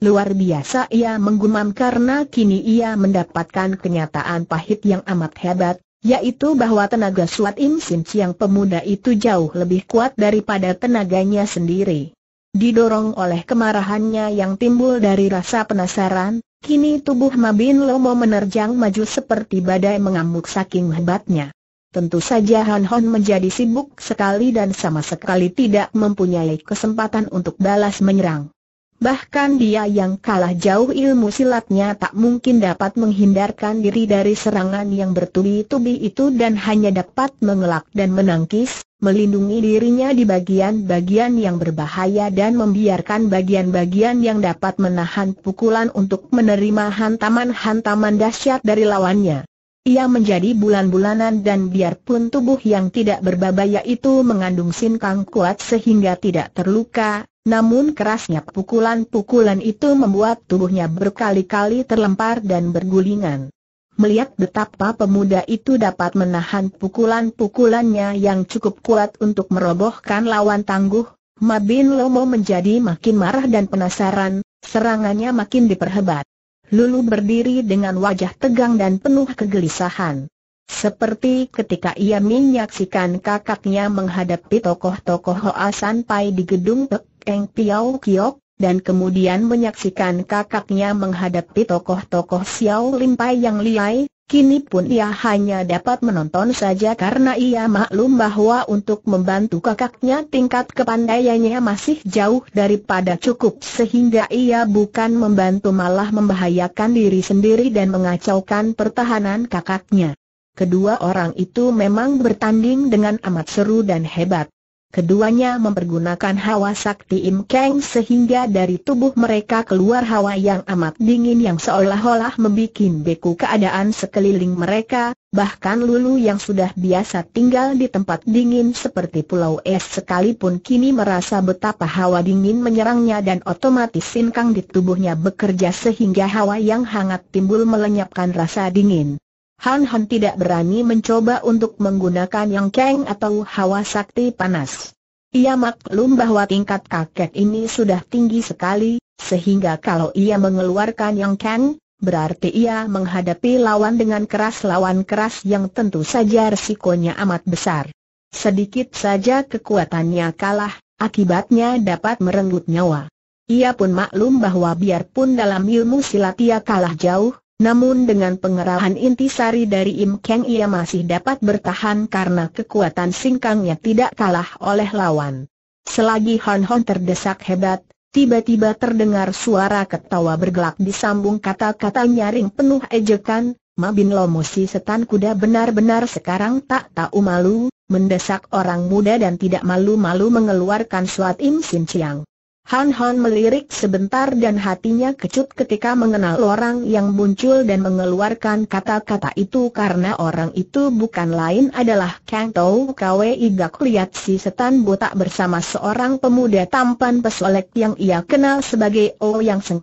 Luar biasa ia menggumam karena kini ia mendapatkan kenyataan pahit yang amat hebat, yaitu bahwa tenaga Suat Im Sin Chiang pemuda itu jauh lebih kuat daripada tenaganya sendiri. Didorong oleh kemarahannya yang timbul dari rasa penasaran, Kini tubuh Mabin Lomo menerjang maju seperti badai mengamuk saking hebatnya. Tentu saja Han Hon menjadi sibuk sekali dan sama sekali tidak mempunyai kesempatan untuk balas menyerang. Bahkan dia yang kalah jauh ilmu silatnya tak mungkin dapat menghindarkan diri dari serangan yang bertubi-tubi itu dan hanya dapat mengelak dan menangkis, melindungi dirinya di bagian-bagian yang berbahaya dan membiarkan bagian-bagian yang dapat menahan pukulan untuk menerima hantaman-hantaman dahsyat dari lawannya. Ia menjadi bulan-bulanan dan biarpun tubuh yang tidak berbabaya itu mengandung sinkang kuat sehingga tidak terluka, namun kerasnya pukulan-pukulan itu membuat tubuhnya berkali-kali terlempar dan bergulingan. Melihat betapa pemuda itu dapat menahan pukulan-pukulannya yang cukup kuat untuk merobohkan lawan tangguh, Mabin Lomo menjadi makin marah dan penasaran, serangannya makin diperhebat. Lulu berdiri dengan wajah tegang dan penuh kegelisahan. Seperti ketika ia menyaksikan kakaknya menghadapi tokoh-tokoh Hoa pai di gedung Pekeng Piao Kiok, dan kemudian menyaksikan kakaknya menghadapi tokoh-tokoh Xiao Limpai yang liai, Kini pun ia hanya dapat menonton saja karena ia maklum bahwa untuk membantu kakaknya tingkat kepandaiannya masih jauh daripada cukup sehingga ia bukan membantu malah membahayakan diri sendiri dan mengacaukan pertahanan kakaknya. Kedua orang itu memang bertanding dengan amat seru dan hebat. Keduanya mempergunakan hawa sakti Im Kang sehingga dari tubuh mereka keluar hawa yang amat dingin yang seolah-olah membuat beku keadaan sekeliling mereka, bahkan Lulu yang sudah biasa tinggal di tempat dingin seperti pulau es sekalipun kini merasa betapa hawa dingin menyerangnya dan otomatis sinkang di tubuhnya bekerja sehingga hawa yang hangat timbul melenyapkan rasa dingin. Han Han tidak berani mencoba untuk menggunakan yang keng atau hawa sakti panas. Ia maklum bahwa tingkat kakek ini sudah tinggi sekali, sehingga kalau ia mengeluarkan yang keng, berarti ia menghadapi lawan dengan keras lawan keras yang tentu saja resikonya amat besar. Sedikit saja kekuatannya kalah, akibatnya dapat merenggut nyawa. Ia pun maklum bahwa biarpun dalam ilmu silat ia kalah jauh, namun dengan pengerahan intisari dari Im Kang ia masih dapat bertahan karena kekuatan singkangnya tidak kalah oleh lawan. Selagi Han Hon terdesak hebat, tiba-tiba terdengar suara ketawa bergelak disambung kata-kata nyaring penuh ejekan, Ma Bin Lomo si setan kuda benar-benar sekarang tak tahu malu, mendesak orang muda dan tidak malu-malu mengeluarkan suat Im Sin Chiang. Han Han melirik sebentar dan hatinya kecut ketika mengenal orang yang muncul dan mengeluarkan kata-kata itu karena orang itu bukan lain adalah Kang Tau Kwe Igak lihat si setan botak bersama seorang pemuda tampan pesolek yang ia kenal sebagai O oh Yang Seng.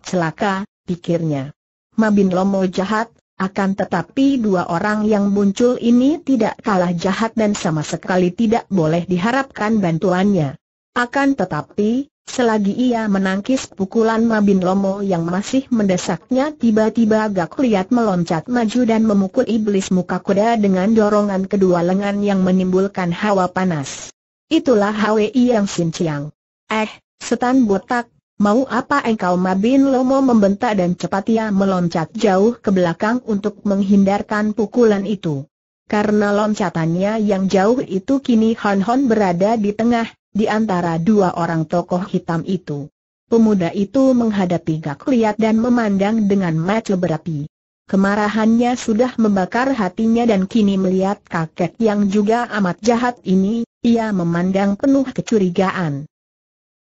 Celaka, pikirnya. Mabin Lomo jahat, akan tetapi dua orang yang muncul ini tidak kalah jahat dan sama sekali tidak boleh diharapkan bantuannya. Akan tetapi, Selagi ia menangkis pukulan Mabin Lomo yang masih mendesaknya tiba-tiba gak lihat meloncat maju dan memukul iblis muka kuda dengan dorongan kedua lengan yang menimbulkan hawa panas. Itulah Hwi yang Sin Chiang. Eh, setan botak, mau apa engkau Mabin Lomo membentak dan cepat ia meloncat jauh ke belakang untuk menghindarkan pukulan itu. Karena loncatannya yang jauh itu kini Hon Hon berada di tengah di antara dua orang tokoh hitam itu. Pemuda itu menghadapi Gak Liat dan memandang dengan mata berapi. Kemarahannya sudah membakar hatinya dan kini melihat kakek yang juga amat jahat ini, ia memandang penuh kecurigaan.